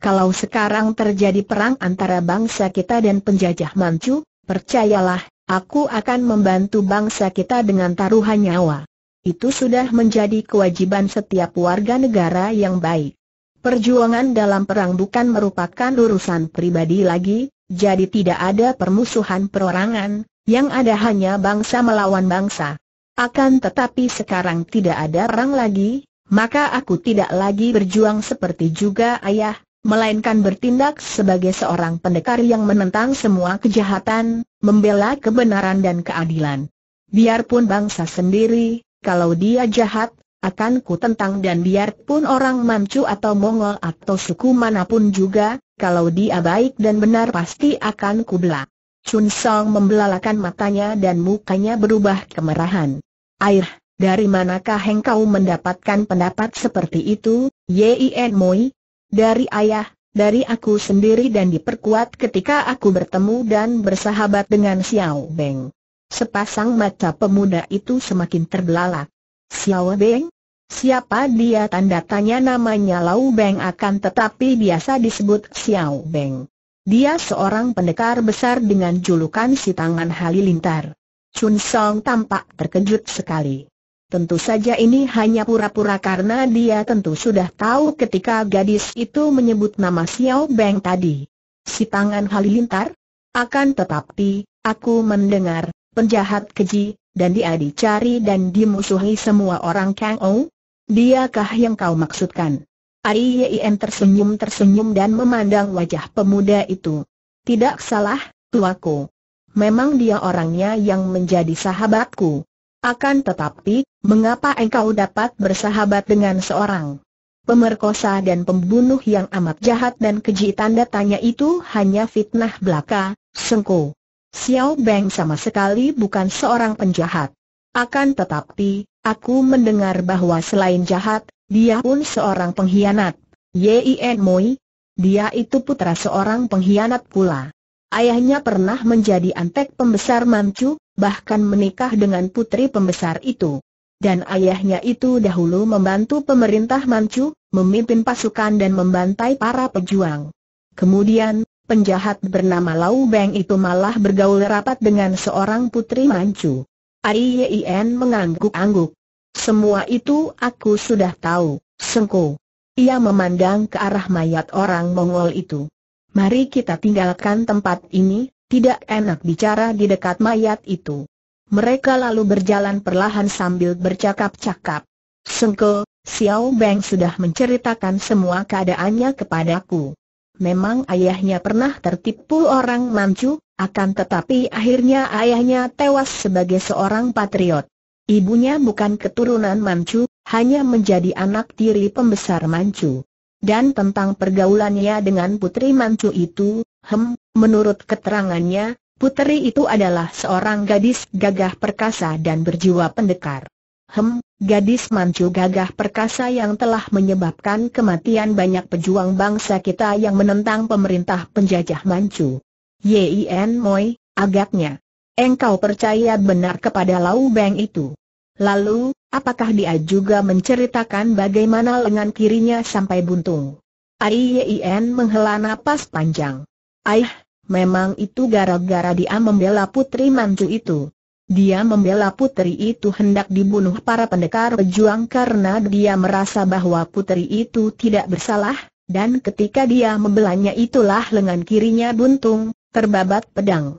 Kalau sekarang terjadi perang antara bangsa kita dan penjajah Manchu, percayalah, aku akan membantu bangsa kita dengan taruhan nyawa. Itu sudah menjadi kewajiban setiap warga negara yang baik. Perjuangan dalam perang bukan merupakan urusan pribadi lagi, jadi tidak ada permusuhan perorangan, yang ada hanya bangsa melawan bangsa. Akan tetapi sekarang tidak ada perang lagi, maka aku tidak lagi berjuang seperti juga ayah, melainkan bertindak sebagai seorang pendekar yang menentang semua kejahatan, membela kebenaran dan keadilan. Biarpun bangsa sendiri, kalau dia jahat, akan ku tentang dan biarpun orang Manchu atau Mongol atau suku manapun juga, kalau dia baik dan benar pasti akan ku bela. Chun Song membelalakan matanya dan mukanya berubah kemerahan. Air, dari manakah engkau mendapatkan pendapat seperti itu, Yin Moi? Dari ayah, dari aku sendiri dan diperkuat ketika aku bertemu dan bersahabat dengan Xiao Beng. Sepasang mata pemuda itu semakin terbelalak. Xiao Beng? Siapa dia tanda tanya namanya Lau Beng akan tetapi biasa disebut Xiao Beng. Dia seorang pendekar besar dengan julukan si tangan halilintar. Chun Song tampak terkejut sekali. Tentu saja ini hanya pura-pura karena dia tentu sudah tahu ketika gadis itu menyebut nama Xiao Beng tadi. Si tangan halilintar? Akan tetapi, aku mendengar, penjahat keji, dan dia dicari dan dimusuhi semua orang Kang Ou? Diakah yang kau maksudkan? Ariyen tersenyum-tersenyum dan memandang wajah pemuda itu. Tidak salah, tuaku. Memang dia orangnya yang menjadi sahabatku. Akan tetapi, mengapa engkau dapat bersahabat dengan seorang pemerkosa dan pembunuh yang amat jahat dan keji? Tanda tanya itu hanya fitnah belaka, sengko. Xiao Beng sama sekali bukan seorang penjahat. Akan tetapi, aku mendengar bahwa selain jahat, dia pun seorang pengkhianat. En Moi, dia itu putra seorang pengkhianat pula. Ayahnya pernah menjadi antek pembesar Manchu, bahkan menikah dengan putri pembesar itu. Dan ayahnya itu dahulu membantu pemerintah Manchu, memimpin pasukan dan membantai para pejuang. Kemudian, penjahat bernama Lau Beng itu malah bergaul rapat dengan seorang putri Manchu. Aiyen mengangguk-angguk. Semua itu aku sudah tahu, Sengko. Ia memandang ke arah mayat orang Mongol itu. Mari kita tinggalkan tempat ini, tidak enak bicara di dekat mayat itu. Mereka lalu berjalan perlahan sambil bercakap-cakap. Sengke, Xiao Beng sudah menceritakan semua keadaannya kepadaku. Memang ayahnya pernah tertipu orang Manchu, akan tetapi akhirnya ayahnya tewas sebagai seorang patriot. Ibunya bukan keturunan Manchu, hanya menjadi anak tiri pembesar Manchu. Dan tentang pergaulannya dengan putri Manchu itu, hem, Menurut keterangannya, puteri itu adalah seorang gadis gagah perkasa dan berjiwa pendekar. Hem, gadis mancu gagah perkasa yang telah menyebabkan kematian banyak pejuang bangsa kita yang menentang pemerintah penjajah mancu. Yin Moi, agaknya. Engkau percaya benar kepada Lau Beng itu. Lalu, apakah dia juga menceritakan bagaimana lengan kirinya sampai buntung? Yin menghela napas panjang. Aih, memang itu gara-gara dia membela putri mantu itu. Dia membela putri itu hendak dibunuh para pendekar pejuang karena dia merasa bahwa putri itu tidak bersalah, dan ketika dia membelanya itulah lengan kirinya buntung, terbabat pedang.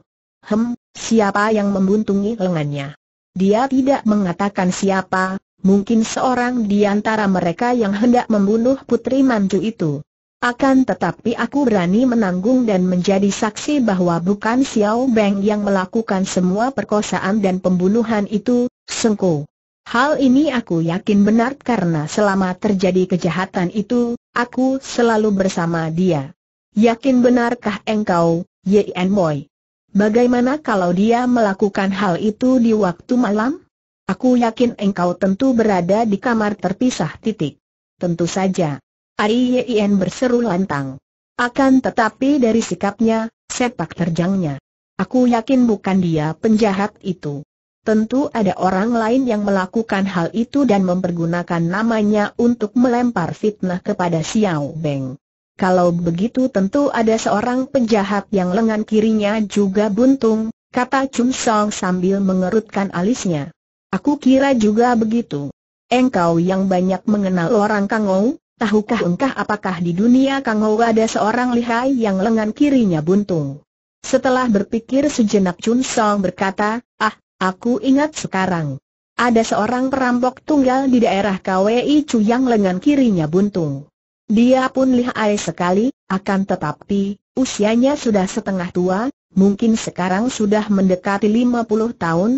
Hem, siapa yang membuntungi lengannya? Dia tidak mengatakan siapa, mungkin seorang di antara mereka yang hendak membunuh putri mantu itu. Akan tetapi aku berani menanggung dan menjadi saksi bahwa bukan Xiao Beng yang melakukan semua perkosaan dan pembunuhan itu, Sengko. Hal ini aku yakin benar karena selama terjadi kejahatan itu, aku selalu bersama dia. Yakin benarkah engkau, Yen Boy? Bagaimana kalau dia melakukan hal itu di waktu malam? Aku yakin engkau tentu berada di kamar terpisah titik. Tentu saja. Ai Yien berseru lantang. Akan tetapi dari sikapnya, sepak terjangnya. Aku yakin bukan dia penjahat itu. Tentu ada orang lain yang melakukan hal itu dan mempergunakan namanya untuk melempar fitnah kepada Xiao Beng. Kalau begitu tentu ada seorang penjahat yang lengan kirinya juga buntung, kata Chun Song sambil mengerutkan alisnya. Aku kira juga begitu. Engkau yang banyak mengenal orang Kangou, Tahukah engkah apakah di dunia Kang ada seorang lihai yang lengan kirinya buntung? Setelah berpikir sejenak Chun Song berkata, ah, aku ingat sekarang. Ada seorang perampok tunggal di daerah KWI Chu yang lengan kirinya buntung. Dia pun lihai sekali, akan tetapi, usianya sudah setengah tua, mungkin sekarang sudah mendekati 50 tahun.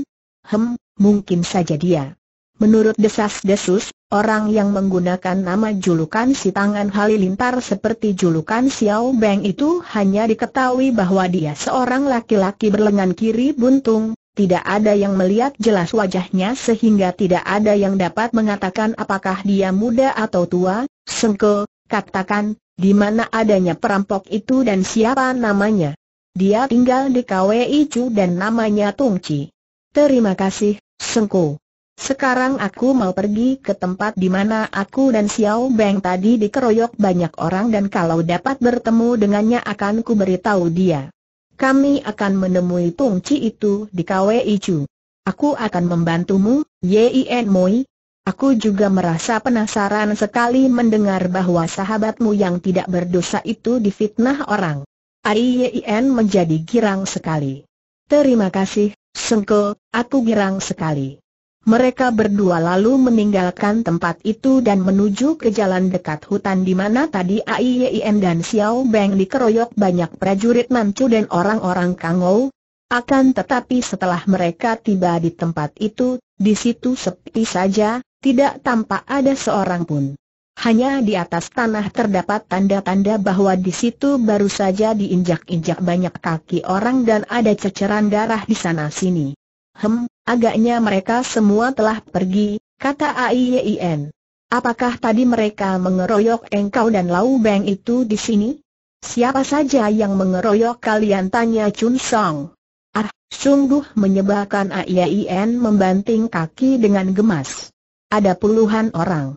Hem, mungkin saja dia. Menurut desas-desus, orang yang menggunakan nama julukan si tangan halilintar seperti julukan Xiao Beng itu hanya diketahui bahwa dia seorang laki-laki berlengan kiri buntung, tidak ada yang melihat jelas wajahnya sehingga tidak ada yang dapat mengatakan apakah dia muda atau tua, sengke, katakan, di mana adanya perampok itu dan siapa namanya. Dia tinggal di KWI Chu dan namanya Tungci. Terima kasih, Sengko. Sekarang aku mau pergi ke tempat di mana aku dan Xiao Beng tadi dikeroyok banyak orang dan kalau dapat bertemu dengannya akan ku beritahu dia. Kami akan menemui Chi itu di KWI Chu. Aku akan membantumu, Yien Moi. Aku juga merasa penasaran sekali mendengar bahwa sahabatmu yang tidak berdosa itu difitnah orang. Yien menjadi girang sekali. Terima kasih, Sengko, aku girang sekali. Mereka berdua lalu meninggalkan tempat itu dan menuju ke jalan dekat hutan di mana tadi Aiyen dan Xiao Beng dikeroyok banyak prajurit Manchu dan orang-orang Kangou. Akan tetapi setelah mereka tiba di tempat itu, di situ sepi saja, tidak tampak ada seorang pun. Hanya di atas tanah terdapat tanda-tanda bahwa di situ baru saja diinjak-injak banyak kaki orang dan ada ceceran darah di sana-sini. Hem, Agaknya mereka semua telah pergi, kata AIYIN. Apakah tadi mereka mengeroyok engkau dan Lau Beng itu di sini? Siapa saja yang mengeroyok kalian tanya Chun Song. Ah, sungguh menyebalkan AIYIN membanting kaki dengan gemas. Ada puluhan orang.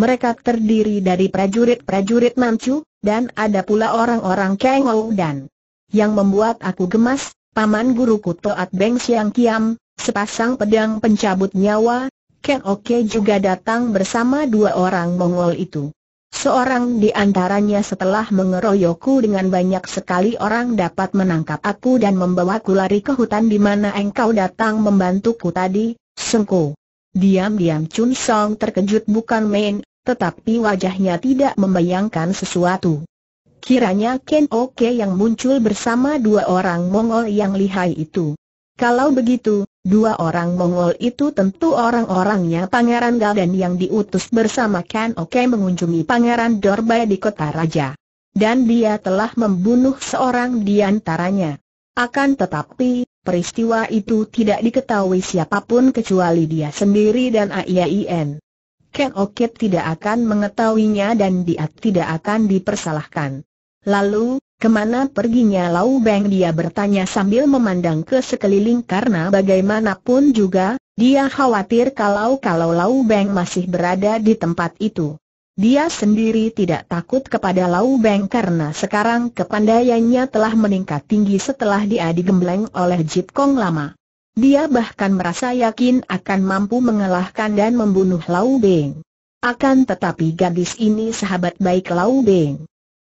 Mereka terdiri dari prajurit-prajurit Manchu, dan ada pula orang-orang Kengou dan yang membuat aku gemas, paman guruku Toat Beng Siang Kiam, sepasang pedang pencabut nyawa, Ken Oke juga datang bersama dua orang Mongol itu. Seorang di antaranya setelah mengeroyokku dengan banyak sekali orang dapat menangkap aku dan membawaku lari ke hutan di mana engkau datang membantuku tadi, Sengko. Diam-diam Chun Song terkejut bukan main, tetapi wajahnya tidak membayangkan sesuatu. Kiranya Ken Oke yang muncul bersama dua orang Mongol yang lihai itu. Kalau begitu, Dua orang Mongol itu tentu orang-orangnya Pangeran dan yang diutus bersama Ken Oke mengunjungi Pangeran Dorbai di kota raja. Dan dia telah membunuh seorang di antaranya. Akan tetapi, peristiwa itu tidak diketahui siapapun kecuali dia sendiri dan AIAIN. Ken Oke tidak akan mengetahuinya dan dia tidak akan dipersalahkan. Lalu, Kemana perginya Lau Beng dia bertanya sambil memandang ke sekeliling karena bagaimanapun juga, dia khawatir kalau-kalau Lau Beng masih berada di tempat itu. Dia sendiri tidak takut kepada Lau Beng karena sekarang kepandaiannya telah meningkat tinggi setelah dia digembleng oleh Jip Kong lama. Dia bahkan merasa yakin akan mampu mengalahkan dan membunuh Lau Beng. Akan tetapi gadis ini sahabat baik Lau Beng.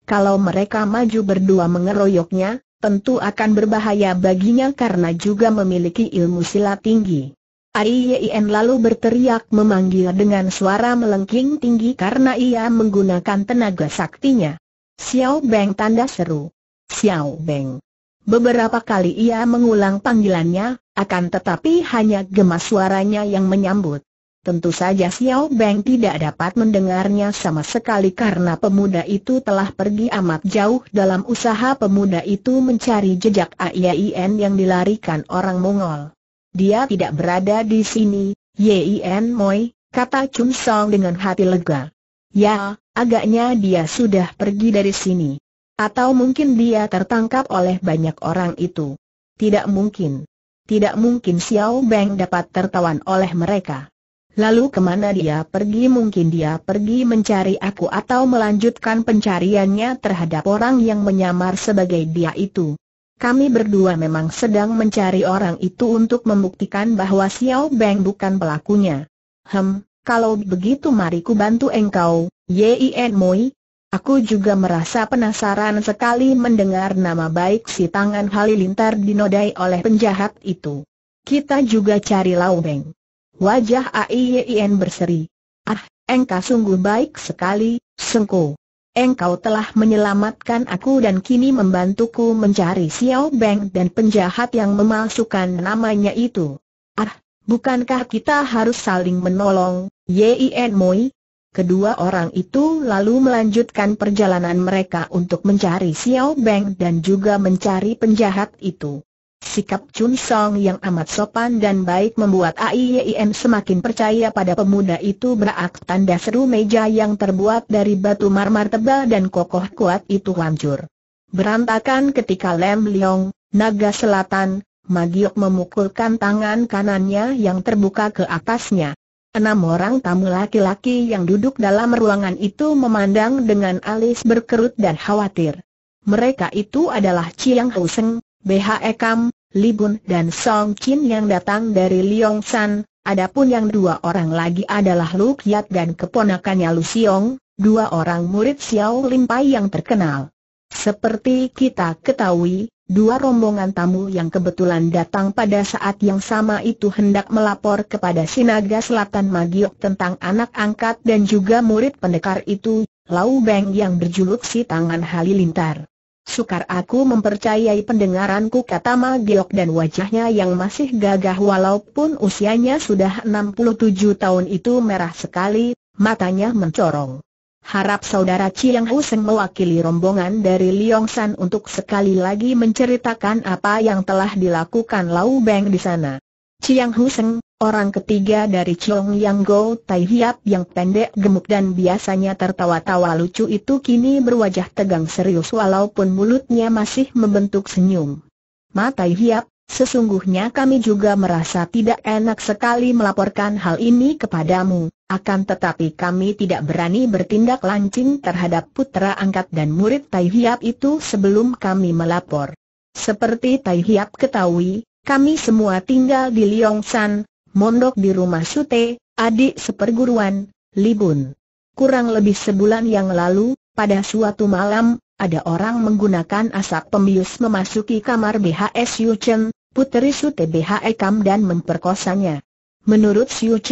Kalau mereka maju berdua mengeroyoknya, tentu akan berbahaya baginya karena juga memiliki ilmu silat tinggi. Aiyen lalu berteriak memanggil dengan suara melengking tinggi karena ia menggunakan tenaga saktinya. Xiao Beng tanda seru. Xiao Beng. Beberapa kali ia mengulang panggilannya, akan tetapi hanya gemas suaranya yang menyambut. Tentu saja Xiao Beng tidak dapat mendengarnya sama sekali karena pemuda itu telah pergi amat jauh dalam usaha pemuda itu mencari jejak AIN yang dilarikan orang Mongol. Dia tidak berada di sini, Yin Moi, kata Chun Song dengan hati lega. Ya, agaknya dia sudah pergi dari sini. Atau mungkin dia tertangkap oleh banyak orang itu. Tidak mungkin. Tidak mungkin Xiao Beng dapat tertawan oleh mereka. Lalu kemana dia pergi mungkin dia pergi mencari aku atau melanjutkan pencariannya terhadap orang yang menyamar sebagai dia itu. Kami berdua memang sedang mencari orang itu untuk membuktikan bahwa Xiao Beng bukan pelakunya. Hem, kalau begitu mari ku bantu engkau, Yin Moi. Aku juga merasa penasaran sekali mendengar nama baik si tangan halilintar dinodai oleh penjahat itu. Kita juga cari Lau Beng. Wajah Aiyin berseri. Ah, engkau sungguh baik sekali, Sengko. Engkau telah menyelamatkan aku dan kini membantuku mencari Xiao Beng dan penjahat yang memalsukan namanya itu. Ah, bukankah kita harus saling menolong, Yin Moi? Kedua orang itu lalu melanjutkan perjalanan mereka untuk mencari Xiao Beng dan juga mencari penjahat itu. Sikap Chun Song yang amat sopan dan baik membuat Aiyin semakin percaya pada pemuda itu berak tanda seru meja yang terbuat dari batu marmar tebal dan kokoh kuat itu hancur. Berantakan ketika Lem Leong, naga selatan, Magiok memukulkan tangan kanannya yang terbuka ke atasnya. Enam orang tamu laki-laki yang duduk dalam ruangan itu memandang dengan alis berkerut dan khawatir. Mereka itu adalah Chiang Huseng, BHE Kam, Libun dan Song Qin yang datang dari San, adapun yang dua orang lagi adalah Lu Kiat dan keponakannya Lu Siong, dua orang murid Xiao Lim Pai yang terkenal. Seperti kita ketahui, dua rombongan tamu yang kebetulan datang pada saat yang sama itu hendak melapor kepada Sinaga Selatan Magiok tentang anak angkat dan juga murid pendekar itu, Lau Beng yang berjuluk si tangan halilintar. Sukar aku mempercayai pendengaranku kata Magiok dan wajahnya yang masih gagah walaupun usianya sudah 67 tahun itu merah sekali, matanya mencorong. Harap saudara Chiang Hu Seng mewakili rombongan dari San untuk sekali lagi menceritakan apa yang telah dilakukan Lau Beng di sana. Chiang Huseng, orang ketiga dari Chong Yang Go Tai Hiap yang pendek gemuk dan biasanya tertawa-tawa lucu itu kini berwajah tegang serius walaupun mulutnya masih membentuk senyum. Ma Tai Hiap, sesungguhnya kami juga merasa tidak enak sekali melaporkan hal ini kepadamu, akan tetapi kami tidak berani bertindak lancing terhadap putra angkat dan murid Tai Hiap itu sebelum kami melapor. Seperti Tai Hiap ketahui, kami semua tinggal di Liongsan, mondok di rumah Sute, adik seperguruan, Libun. Kurang lebih sebulan yang lalu, pada suatu malam, ada orang menggunakan asap pembius memasuki kamar BHS Yu Chen, puteri Sute BHE Kam dan memperkosanya. Menurut Yu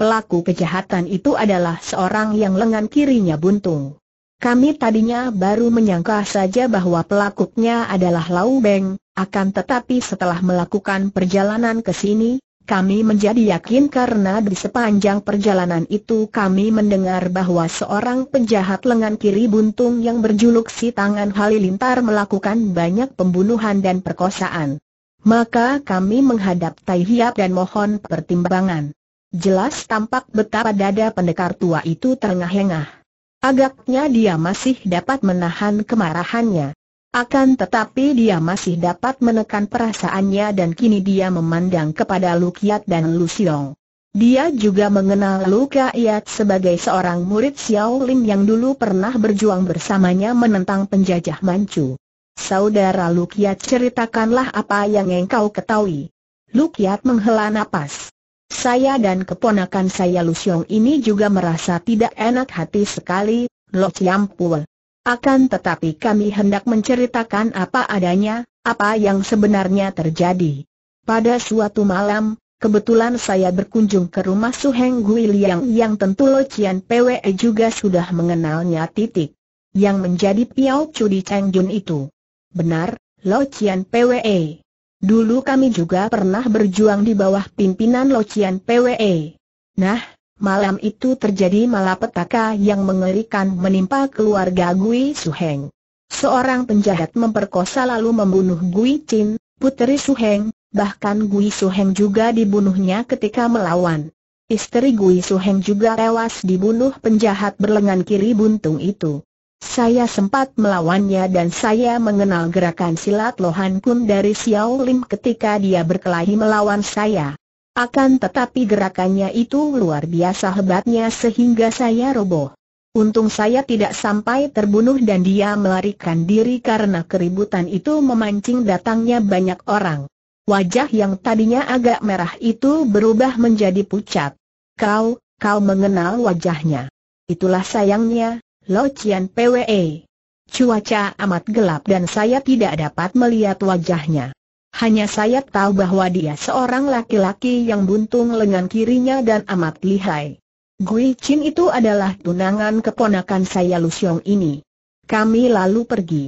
pelaku kejahatan itu adalah seorang yang lengan kirinya buntung. Kami tadinya baru menyangka saja bahwa pelakunya adalah Lau Beng, akan tetapi setelah melakukan perjalanan ke sini, kami menjadi yakin karena di sepanjang perjalanan itu kami mendengar bahwa seorang penjahat lengan kiri buntung yang berjuluk si tangan halilintar melakukan banyak pembunuhan dan perkosaan. Maka kami menghadap Tai Hiap dan mohon pertimbangan. Jelas tampak betapa dada pendekar tua itu terengah-engah. Agaknya dia masih dapat menahan kemarahannya. Akan tetapi dia masih dapat menekan perasaannya dan kini dia memandang kepada Lukiat dan Lu Xiong. Dia juga mengenal Lukiat sebagai seorang murid Xiao Lin yang dulu pernah berjuang bersamanya menentang penjajah Manchu. Saudara Lukiat ceritakanlah apa yang engkau ketahui. Lukiat menghela napas. Saya dan keponakan saya Xiong ini juga merasa tidak enak hati sekali, Lo Chiam Pul. Akan tetapi kami hendak menceritakan apa adanya, apa yang sebenarnya terjadi. Pada suatu malam, kebetulan saya berkunjung ke rumah Heng Gui Liang yang tentu Lo Chian PWE juga sudah mengenalnya titik. Yang menjadi Piao di Cheng Jun itu. Benar, Lo Chian PWE. Dulu kami juga pernah berjuang di bawah pimpinan Locian PWE. Nah, malam itu terjadi malapetaka yang mengerikan menimpa keluarga Gui Suheng. Seorang penjahat memperkosa lalu membunuh Gui Chin, puteri Suheng, bahkan Gui Suheng juga dibunuhnya ketika melawan. Istri Gui Suheng juga tewas dibunuh penjahat berlengan kiri buntung itu. Saya sempat melawannya dan saya mengenal gerakan silat Lohan Kun dari Xiao Lim ketika dia berkelahi melawan saya. Akan tetapi gerakannya itu luar biasa hebatnya sehingga saya roboh. Untung saya tidak sampai terbunuh dan dia melarikan diri karena keributan itu memancing datangnya banyak orang. Wajah yang tadinya agak merah itu berubah menjadi pucat. Kau, kau mengenal wajahnya. Itulah sayangnya, Lo Cian PWE. Cuaca amat gelap dan saya tidak dapat melihat wajahnya. Hanya saya tahu bahwa dia seorang laki-laki yang buntung lengan kirinya dan amat lihai. Gui Chin itu adalah tunangan keponakan saya Lu Xiong ini. Kami lalu pergi.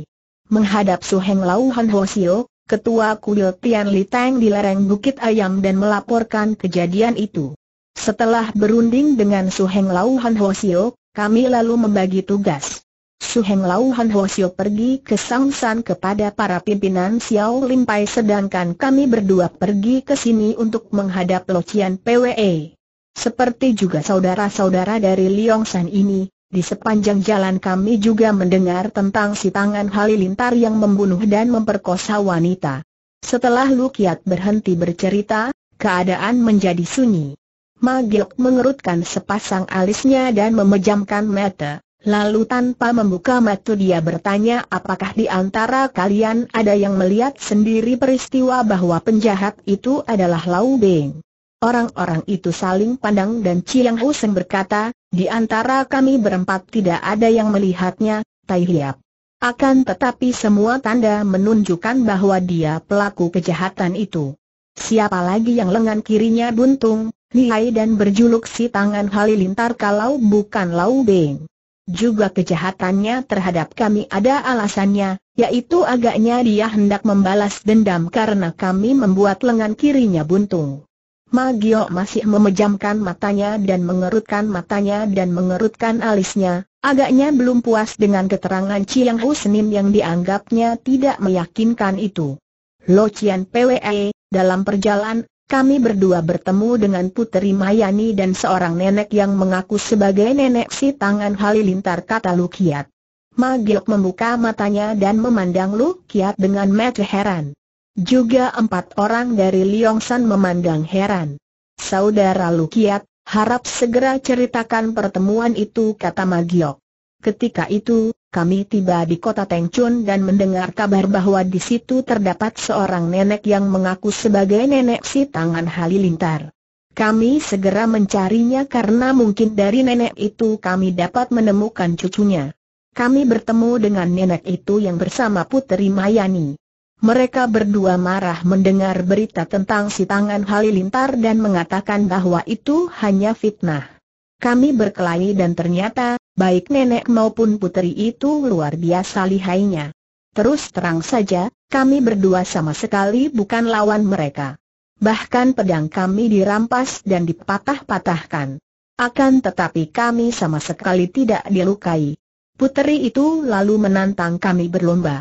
Menghadap Su Heng Lau Han Ho Sio, ketua kuil Tian Li Tang di lereng Bukit Ayam dan melaporkan kejadian itu. Setelah berunding dengan Su Heng Lau Han Ho Sio, kami lalu membagi tugas. Su Heng Lau Han Ho Xiu pergi ke Sangsan kepada para pimpinan Xiao Lim Pai sedangkan kami berdua pergi ke sini untuk menghadap Lo Cian PWE. Seperti juga saudara-saudara dari Liong San ini, di sepanjang jalan kami juga mendengar tentang si tangan halilintar yang membunuh dan memperkosa wanita. Setelah Lu Kiat berhenti bercerita, keadaan menjadi sunyi. Magiok mengerutkan sepasang alisnya dan memejamkan mata. Lalu tanpa membuka mata dia bertanya apakah di antara kalian ada yang melihat sendiri peristiwa bahwa penjahat itu adalah Lau Beng. Orang-orang itu saling pandang dan Chiang Hu berkata, di antara kami berempat tidak ada yang melihatnya, Tai Hiap. Akan tetapi semua tanda menunjukkan bahwa dia pelaku kejahatan itu. Siapa lagi yang lengan kirinya buntung, lihai dan berjuluk si tangan halilintar kalau bukan Lau Beng. Juga kejahatannya terhadap kami ada alasannya, yaitu agaknya dia hendak membalas dendam karena kami membuat lengan kirinya buntung. Magio masih memejamkan matanya dan mengerutkan matanya dan mengerutkan alisnya, agaknya belum puas dengan keterangan Chiang Hu Senim yang dianggapnya tidak meyakinkan itu. Lo Chian Pwe, dalam perjalanan kami berdua bertemu dengan Puteri Mayani dan seorang nenek yang mengaku sebagai nenek si tangan halilintar kata Lukiat. Magiok membuka matanya dan memandang Lukiat dengan mata heran. Juga empat orang dari Liongsan memandang heran. Saudara Lukiat, harap segera ceritakan pertemuan itu kata Magiok. Ketika itu, kami tiba di kota Tengchun dan mendengar kabar bahwa di situ terdapat seorang nenek yang mengaku sebagai nenek si tangan halilintar. Kami segera mencarinya karena mungkin dari nenek itu kami dapat menemukan cucunya. Kami bertemu dengan nenek itu yang bersama Putri Mayani. Mereka berdua marah mendengar berita tentang si tangan halilintar dan mengatakan bahwa itu hanya fitnah. Kami berkelahi dan ternyata, baik nenek maupun puteri itu luar biasa lihainya. Terus terang saja, kami berdua sama sekali bukan lawan mereka. Bahkan pedang kami dirampas dan dipatah-patahkan. Akan tetapi kami sama sekali tidak dilukai. Puteri itu lalu menantang kami berlomba.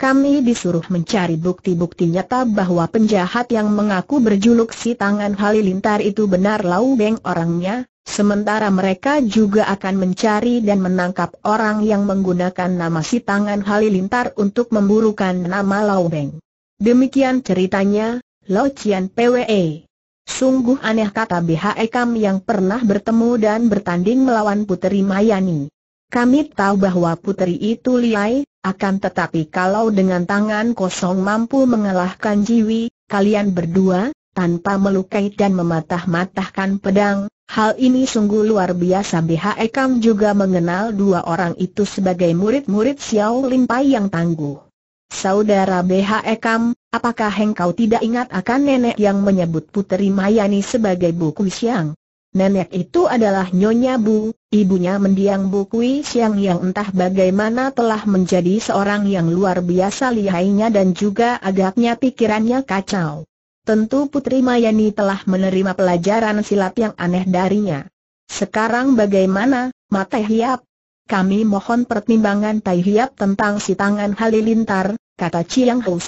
Kami disuruh mencari bukti-bukti nyata bahwa penjahat yang mengaku berjuluk si tangan halilintar itu benar Lau Beng orangnya, Sementara mereka juga akan mencari dan menangkap orang yang menggunakan nama si tangan Halilintar untuk memburukan nama Lau Beng. Demikian ceritanya, Lo Cian PWE. Sungguh aneh kata BHE Kam yang pernah bertemu dan bertanding melawan Puteri Mayani. Kami tahu bahwa puteri itu liai, akan tetapi kalau dengan tangan kosong mampu mengalahkan Jiwi, kalian berdua, tanpa melukai dan mematah-matahkan pedang, Hal ini sungguh luar biasa BHE Kang juga mengenal dua orang itu sebagai murid-murid Xiao Lin Pai yang tangguh. Saudara BHE Kang, apakah engkau tidak ingat akan nenek yang menyebut Puteri Mayani sebagai Bu Kui Siang? Nenek itu adalah Nyonya Bu, ibunya mendiang Bu Kui Siang yang entah bagaimana telah menjadi seorang yang luar biasa lihainya dan juga agaknya pikirannya kacau. Tentu Putri Mayani telah menerima pelajaran silat yang aneh darinya. Sekarang bagaimana, Matai Hiap? Kami mohon pertimbangan Tai Hiap tentang si tangan halilintar, kata Chiang Hou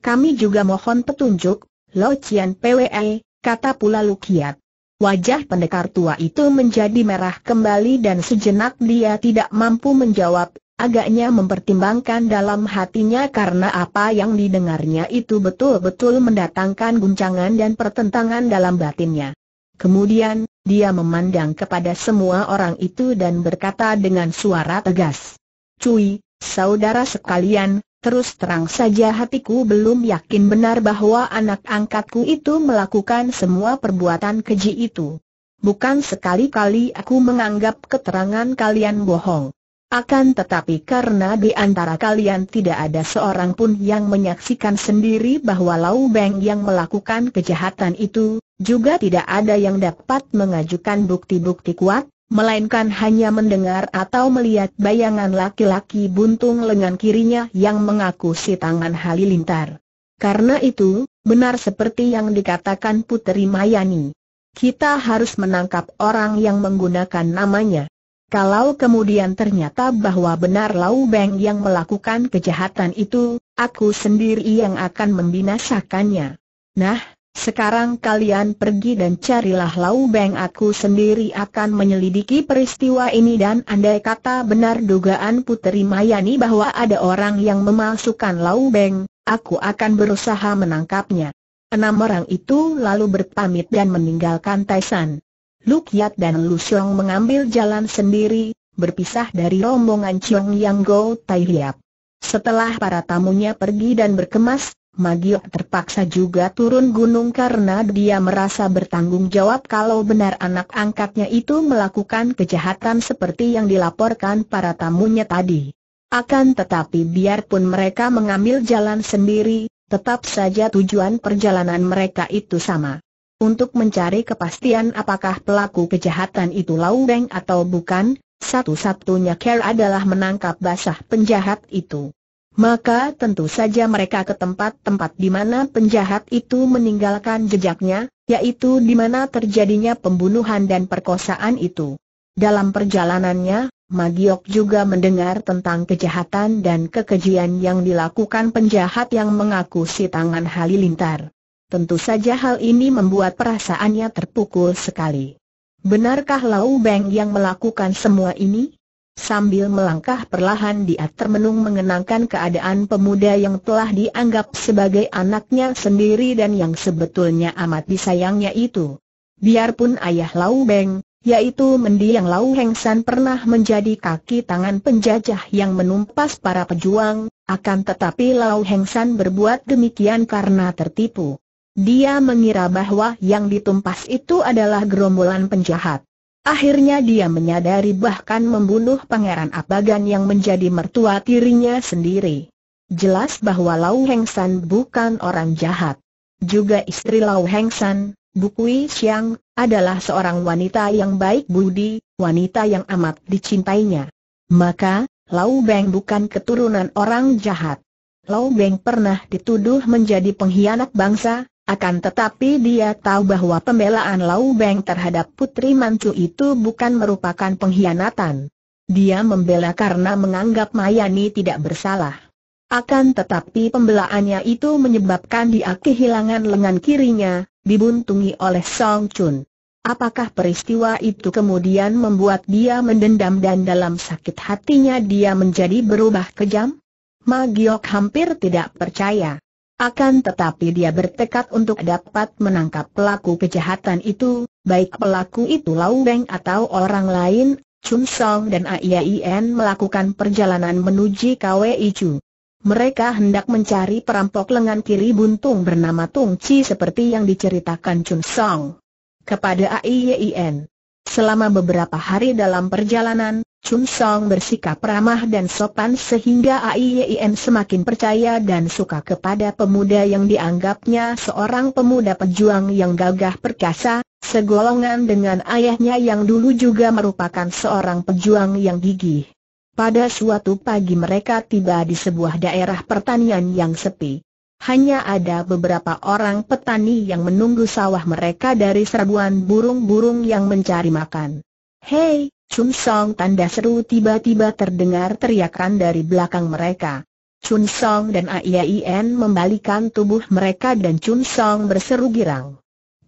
Kami juga mohon petunjuk, Lo Chian PWE, kata pula Lukiat. Wajah pendekar tua itu menjadi merah kembali dan sejenak dia tidak mampu menjawab, Agaknya mempertimbangkan dalam hatinya karena apa yang didengarnya itu betul-betul mendatangkan guncangan dan pertentangan dalam batinnya. Kemudian, dia memandang kepada semua orang itu dan berkata dengan suara tegas. Cui, saudara sekalian, terus terang saja hatiku belum yakin benar bahwa anak angkatku itu melakukan semua perbuatan keji itu. Bukan sekali-kali aku menganggap keterangan kalian bohong. Akan tetapi karena di antara kalian tidak ada seorang pun yang menyaksikan sendiri bahwa Lau Beng yang melakukan kejahatan itu, juga tidak ada yang dapat mengajukan bukti-bukti kuat, melainkan hanya mendengar atau melihat bayangan laki-laki buntung lengan kirinya yang mengaku si tangan halilintar. Karena itu, benar seperti yang dikatakan Putri Mayani. Kita harus menangkap orang yang menggunakan namanya. Kalau kemudian ternyata bahwa benar Lau Beng yang melakukan kejahatan itu, aku sendiri yang akan membinasakannya. Nah, sekarang kalian pergi dan carilah Lau Beng aku sendiri akan menyelidiki peristiwa ini dan andai kata benar dugaan Putri Mayani bahwa ada orang yang memalsukan Lau Beng, aku akan berusaha menangkapnya. Enam orang itu lalu berpamit dan meninggalkan Taisan. Luk Yat dan Lu Xiong mengambil jalan sendiri, berpisah dari rombongan Chiong Yang Go Tai Hiap. Setelah para tamunya pergi dan berkemas, Magiok terpaksa juga turun gunung karena dia merasa bertanggung jawab kalau benar anak angkatnya itu melakukan kejahatan seperti yang dilaporkan para tamunya tadi. Akan tetapi biarpun mereka mengambil jalan sendiri, tetap saja tujuan perjalanan mereka itu sama untuk mencari kepastian apakah pelaku kejahatan itu Lau Beng atau bukan, satu-satunya care adalah menangkap basah penjahat itu. Maka tentu saja mereka ke tempat-tempat di mana penjahat itu meninggalkan jejaknya, yaitu di mana terjadinya pembunuhan dan perkosaan itu. Dalam perjalanannya, Magiok juga mendengar tentang kejahatan dan kekejian yang dilakukan penjahat yang mengaku si tangan halilintar. Tentu saja hal ini membuat perasaannya terpukul sekali. Benarkah Lau Beng yang melakukan semua ini? Sambil melangkah perlahan dia termenung mengenangkan keadaan pemuda yang telah dianggap sebagai anaknya sendiri dan yang sebetulnya amat disayangnya itu. Biarpun ayah Lau Beng, yaitu mendiang Lau Heng San pernah menjadi kaki tangan penjajah yang menumpas para pejuang, akan tetapi Lau Heng San berbuat demikian karena tertipu. Dia mengira bahwa yang ditumpas itu adalah gerombolan penjahat. Akhirnya dia menyadari bahkan membunuh Pangeran Abagan yang menjadi mertua tirinya sendiri. Jelas bahwa Lau Heng San bukan orang jahat. Juga istri Lau Heng San, Bukui Xiang, adalah seorang wanita yang baik budi, wanita yang amat dicintainya. Maka, Lau Beng bukan keturunan orang jahat. Lau Beng pernah dituduh menjadi pengkhianat bangsa, akan tetapi dia tahu bahwa pembelaan Lau Beng terhadap putri mancu itu bukan merupakan pengkhianatan. Dia membela karena menganggap Mayani tidak bersalah. Akan tetapi pembelaannya itu menyebabkan dia kehilangan lengan kirinya, dibuntungi oleh Song Chun. Apakah peristiwa itu kemudian membuat dia mendendam dan dalam sakit hatinya dia menjadi berubah kejam? Magiok hampir tidak percaya. Akan tetapi dia bertekad untuk dapat menangkap pelaku kejahatan itu, baik pelaku itu Lau Beng atau orang lain, Chun Song dan Aiyen melakukan perjalanan menuju KWI Chu. Mereka hendak mencari perampok lengan kiri buntung bernama Tung Chi seperti yang diceritakan Chun Song kepada Aiyen. Selama beberapa hari dalam perjalanan, Chun Song bersikap ramah dan sopan sehingga AIYIN e semakin percaya dan suka kepada pemuda yang dianggapnya seorang pemuda pejuang yang gagah perkasa, segolongan dengan ayahnya yang dulu juga merupakan seorang pejuang yang gigih. Pada suatu pagi mereka tiba di sebuah daerah pertanian yang sepi. Hanya ada beberapa orang petani yang menunggu sawah mereka dari serbuan burung-burung yang mencari makan. Hei, Chun Song tanda seru tiba-tiba terdengar teriakan dari belakang mereka. Chun Song dan Aiaien membalikan tubuh mereka dan Chun Song berseru girang.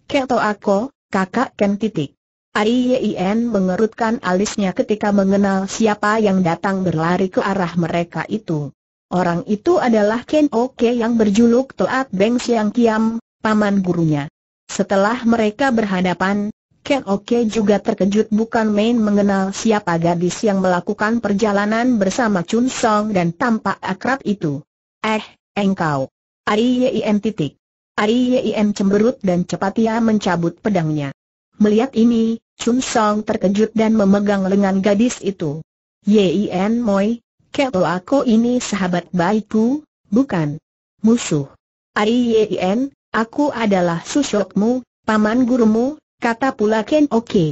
Keto aku, kakak Ken titik. Aiaien mengerutkan alisnya ketika mengenal siapa yang datang berlari ke arah mereka itu. Orang itu adalah Ken Oke yang berjuluk Toat Beng Siang Kiam, paman gurunya. Setelah mereka berhadapan, Ken Oke juga terkejut bukan main mengenal siapa gadis yang melakukan perjalanan bersama Chun Song dan tampak akrab itu. Eh, engkau. Aiyem titik. Aiyem cemberut dan cepat ia mencabut pedangnya. Melihat ini, Chun Song terkejut dan memegang lengan gadis itu. Yen Moi, Keto aku ini sahabat baikku, bukan musuh. Ariyein, aku adalah susukmu, paman gurumu, kata pula Ken Oke.